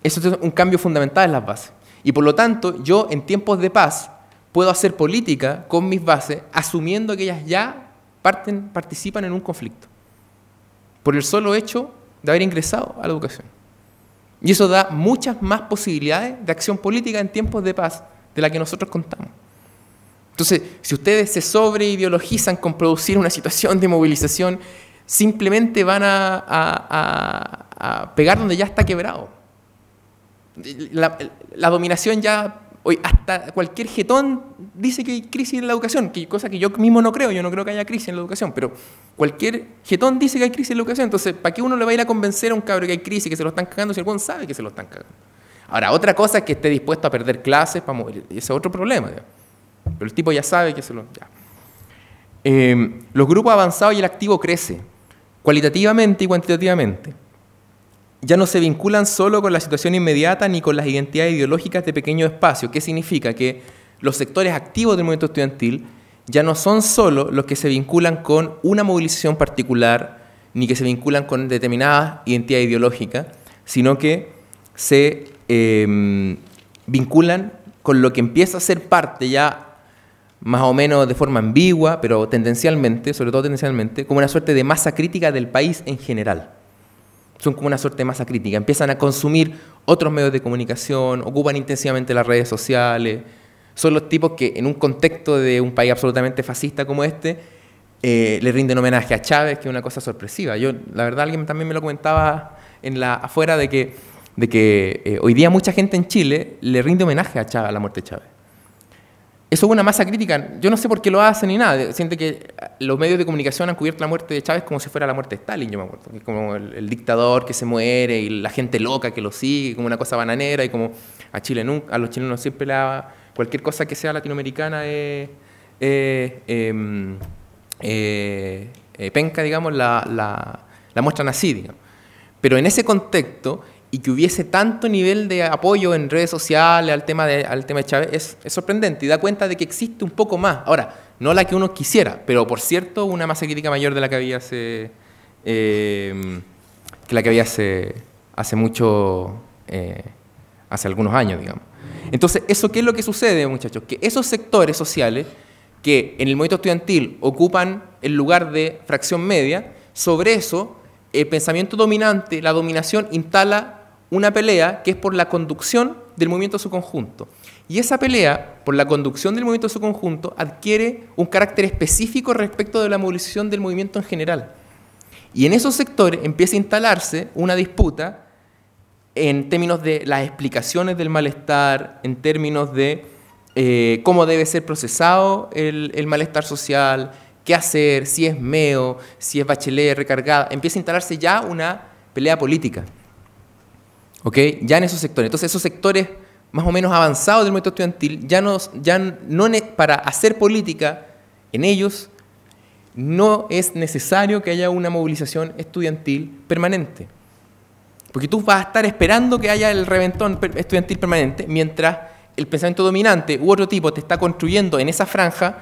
eso es un cambio fundamental en las bases. Y por lo tanto, yo en tiempos de paz puedo hacer política con mis bases asumiendo que ellas ya parten, participan en un conflicto. Por el solo hecho de haber ingresado a la educación. Y eso da muchas más posibilidades de acción política en tiempos de paz de la que nosotros contamos. Entonces, si ustedes se sobreideologizan con producir una situación de movilización, simplemente van a pegar donde ya está quebrado la, dominación ya Hoy hasta cualquier jetón dice que hay crisis en la educación, que, cosa que yo mismo no creo, yo no creo que haya crisis en la educación, pero cualquier jetón dice que hay crisis en la educación, entonces ¿para qué uno le va a ir a convencer a un cabro que hay crisis, que se lo están cagando, si el buen sabe que se lo están cagando? Ahora, otra cosa es que esté dispuesto a perder clases, para mover, ese es otro problema, pero el tipo ya sabe que se lo... Em, los grupos avanzados y el activo crece, cualitativamente y cuantitativamente ya no se vinculan solo con la situación inmediata ni con las identidades ideológicas de pequeño espacio. ¿Qué significa? Que los sectores activos del movimiento estudiantil ya no son solo los que se vinculan con una movilización particular ni que se vinculan con determinada identidad ideológica, sino que se em, vinculan con lo que empieza a ser parte ya más o menos de forma ambigua, pero tendencialmente, sobre todo tendencialmente, como una suerte de masa crítica del país en general son como una suerte de masa crítica, empiezan a consumir otros medios de comunicación, ocupan intensivamente las redes sociales, son los tipos que en un contexto de un país absolutamente fascista como este, eh, le rinden homenaje a Chávez, que es una cosa sorpresiva. Yo, la verdad, alguien también me lo comentaba en la, afuera de que, de que eh, hoy día mucha gente en Chile le rinde homenaje a Chávez, a la muerte de Chávez eso es una masa crítica. Yo no sé por qué lo hacen ni nada. Siente que los medios de comunicación han cubierto la muerte de Chávez como si fuera la muerte de Stalin, yo me acuerdo. como el, dictador que se muere y la gente loca que lo sigue, como una cosa bananera y como a Chile a los chilenos siempre la, cualquier cosa que sea latinoamericana es eh, eh, em, eh, penca, digamos, la, la, la muestran así, digamos. Pero en ese contexto y que hubiese tanto nivel de apoyo en redes sociales al tema de, al tema de Chávez es, sorprendente y da cuenta de que existe un poco más. Ahora, no la que uno quisiera, pero por cierto, una masa crítica mayor de la que había hace, eh, que la que había hace, hace mucho, eh, hace algunos años, digamos. Entonces, ¿eso qué es lo que sucede, muchachos? Que esos sectores sociales que en el movimiento estudiantil ocupan el lugar de fracción media, sobre eso el pensamiento dominante, la dominación, instala una pelea que es por la conducción del movimiento a su conjunto. Y esa pelea, por la conducción del movimiento a su conjunto, adquiere un carácter específico respecto de la movilización del movimiento en general. Y en esos sectores empieza a instalarse una disputa en términos de las explicaciones del malestar, en términos de eh, cómo debe ser procesado el, el malestar social, qué hacer, si es MEO, si es bachelet recargada. Empieza a instalarse ya una pelea política. ¿Ok? Ya en esos sectores. Entonces, esos sectores más o menos avanzados del movimiento estudiantil, ya, ya no para hacer política en ellos, no es necesario que haya una movilización estudiantil permanente. Porque tú vas a estar esperando que haya el reventón estudiantil permanente, mientras el pensamiento dominante u otro tipo te está construyendo en esa franja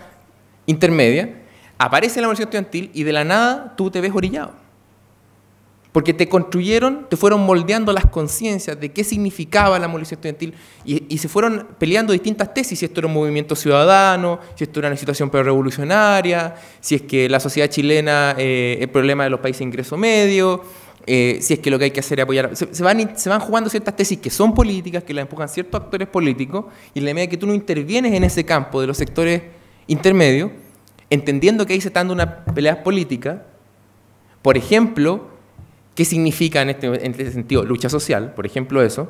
intermedia, aparece la movilización estudiantil y de la nada tú te ves orillado. Porque te construyeron, te fueron moldeando las conciencias de qué significaba la movilización estudiantil y, se fueron peleando distintas tesis, si esto era un movimiento ciudadano, si esto era una situación revolucionaria, si es que la sociedad chilena, es eh, el problema de los países de ingreso medio, eh, si es que lo que hay que hacer es apoyar. Se, van, se van jugando ciertas tesis que son políticas, que las empujan ciertos actores políticos, y en la medida que tú no intervienes en ese campo de los sectores intermedios, entendiendo que ahí se está dando una pelea política, por ejemplo, ¿qué significa este, en este, sentido lucha social? Por ejemplo, eso,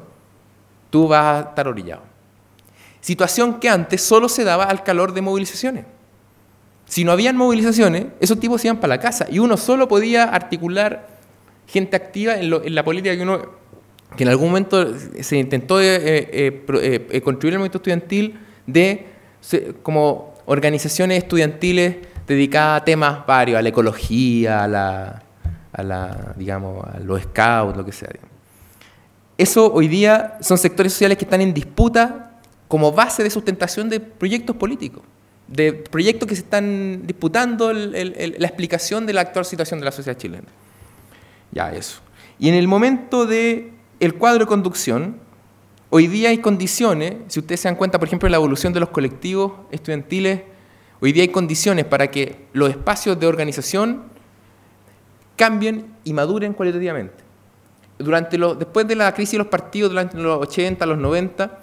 tú vas a estar orillado. Situación que antes solo se daba al calor de movilizaciones. Si no habían movilizaciones, esos tipos iban para la casa y uno solo podía articular gente activa en, la política que uno que en algún momento se intentó eh, eh, eh, eh construir el movimiento estudiantil de como organizaciones estudiantiles dedicadas a temas varios, a la ecología, a la, digamos, a los scouts, lo que sea. Eso hoy día son sectores sociales que están en disputa como base de sustentación de proyectos políticos, de proyectos que se están disputando la explicación de la actual situación de la sociedad chilena. Ya, eso. Y en el momento del el cuadro de conducción, Hoy día hay condiciones, si ustedes se dan cuenta, por ejemplo, la evolución de los colectivos estudiantiles, hoy día hay condiciones para que los espacios de organización cambien y maduren cualitativamente. Durante después de la crisis de los partidos, durante los 80, los 90,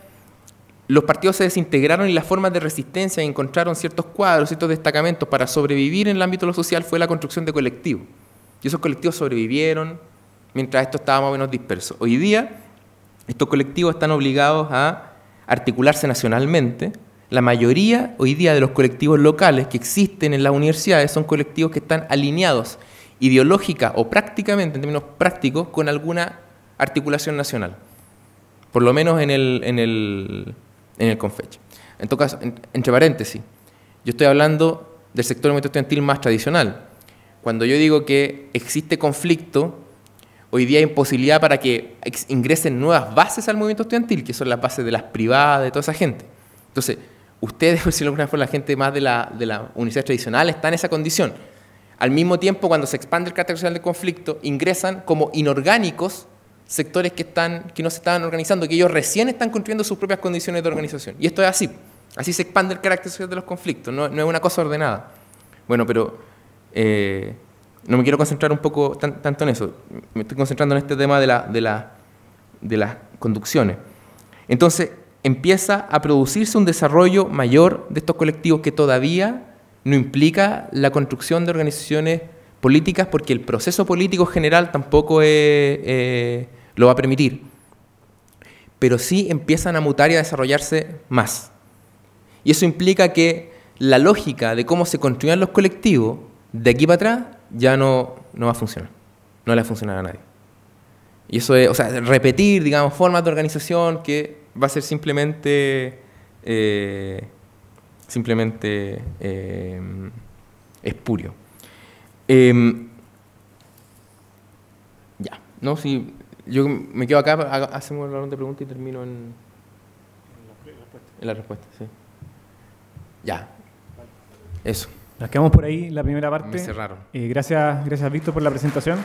los partidos se desintegraron y las formas de resistencia encontraron ciertos cuadros, ciertos destacamentos para sobrevivir en el ámbito lo social fue la construcción de colectivos. Y esos colectivos sobrevivieron mientras esto estaba más o menos disperso. Hoy día estos colectivos están obligados a articularse nacionalmente. La mayoría hoy día de los colectivos locales que existen en las universidades son colectivos que están alineados ideológica o prácticamente, en términos prácticos, con alguna articulación nacional. Por lo menos en el, en el, en el En todo caso, entre paréntesis, yo estoy hablando del sector movimiento estudiantil más tradicional. Cuando yo digo que existe conflicto, hoy día hay imposibilidad para que ingresen nuevas bases al movimiento estudiantil, que son las bases de las privadas, de toda esa gente. Entonces, ustedes, por si alguna vez la gente más de la, de la universidad tradicional está en esa condición. Al mismo tiempo, cuando se expande el carácter social del conflicto, ingresan como inorgánicos sectores que, están, que no se estaban organizando, que ellos recién están construyendo sus propias condiciones de organización. Y esto es así. Así se expande el carácter social de los conflictos, no, es una cosa ordenada. Bueno, pero eh, no me quiero concentrar un poco tanto en eso, me estoy concentrando en este tema de, las conducciones. Entonces, empieza a producirse un desarrollo mayor de estos colectivos que todavía no implica la construcción de organizaciones políticas porque el proceso político general tampoco eh, lo va a permitir. Pero sí empiezan a mutar y a desarrollarse más. Y eso implica que la lógica de cómo se construían los colectivos de aquí para atrás ya no, no va a funcionar. No le va a funcionar a nadie. Y eso es, o sea, repetir, digamos, formas de organización que va a ser simplemente, eh, simplemente eh, espurio. Em, ya, no, si yo me quedo acá, hacemos la ronda de preguntas y termino en, en, la respuesta. En la respuesta, sí. Ya, eso quedamos por ahí la primera parte. Eh, gracias, gracias Víctor por la presentación.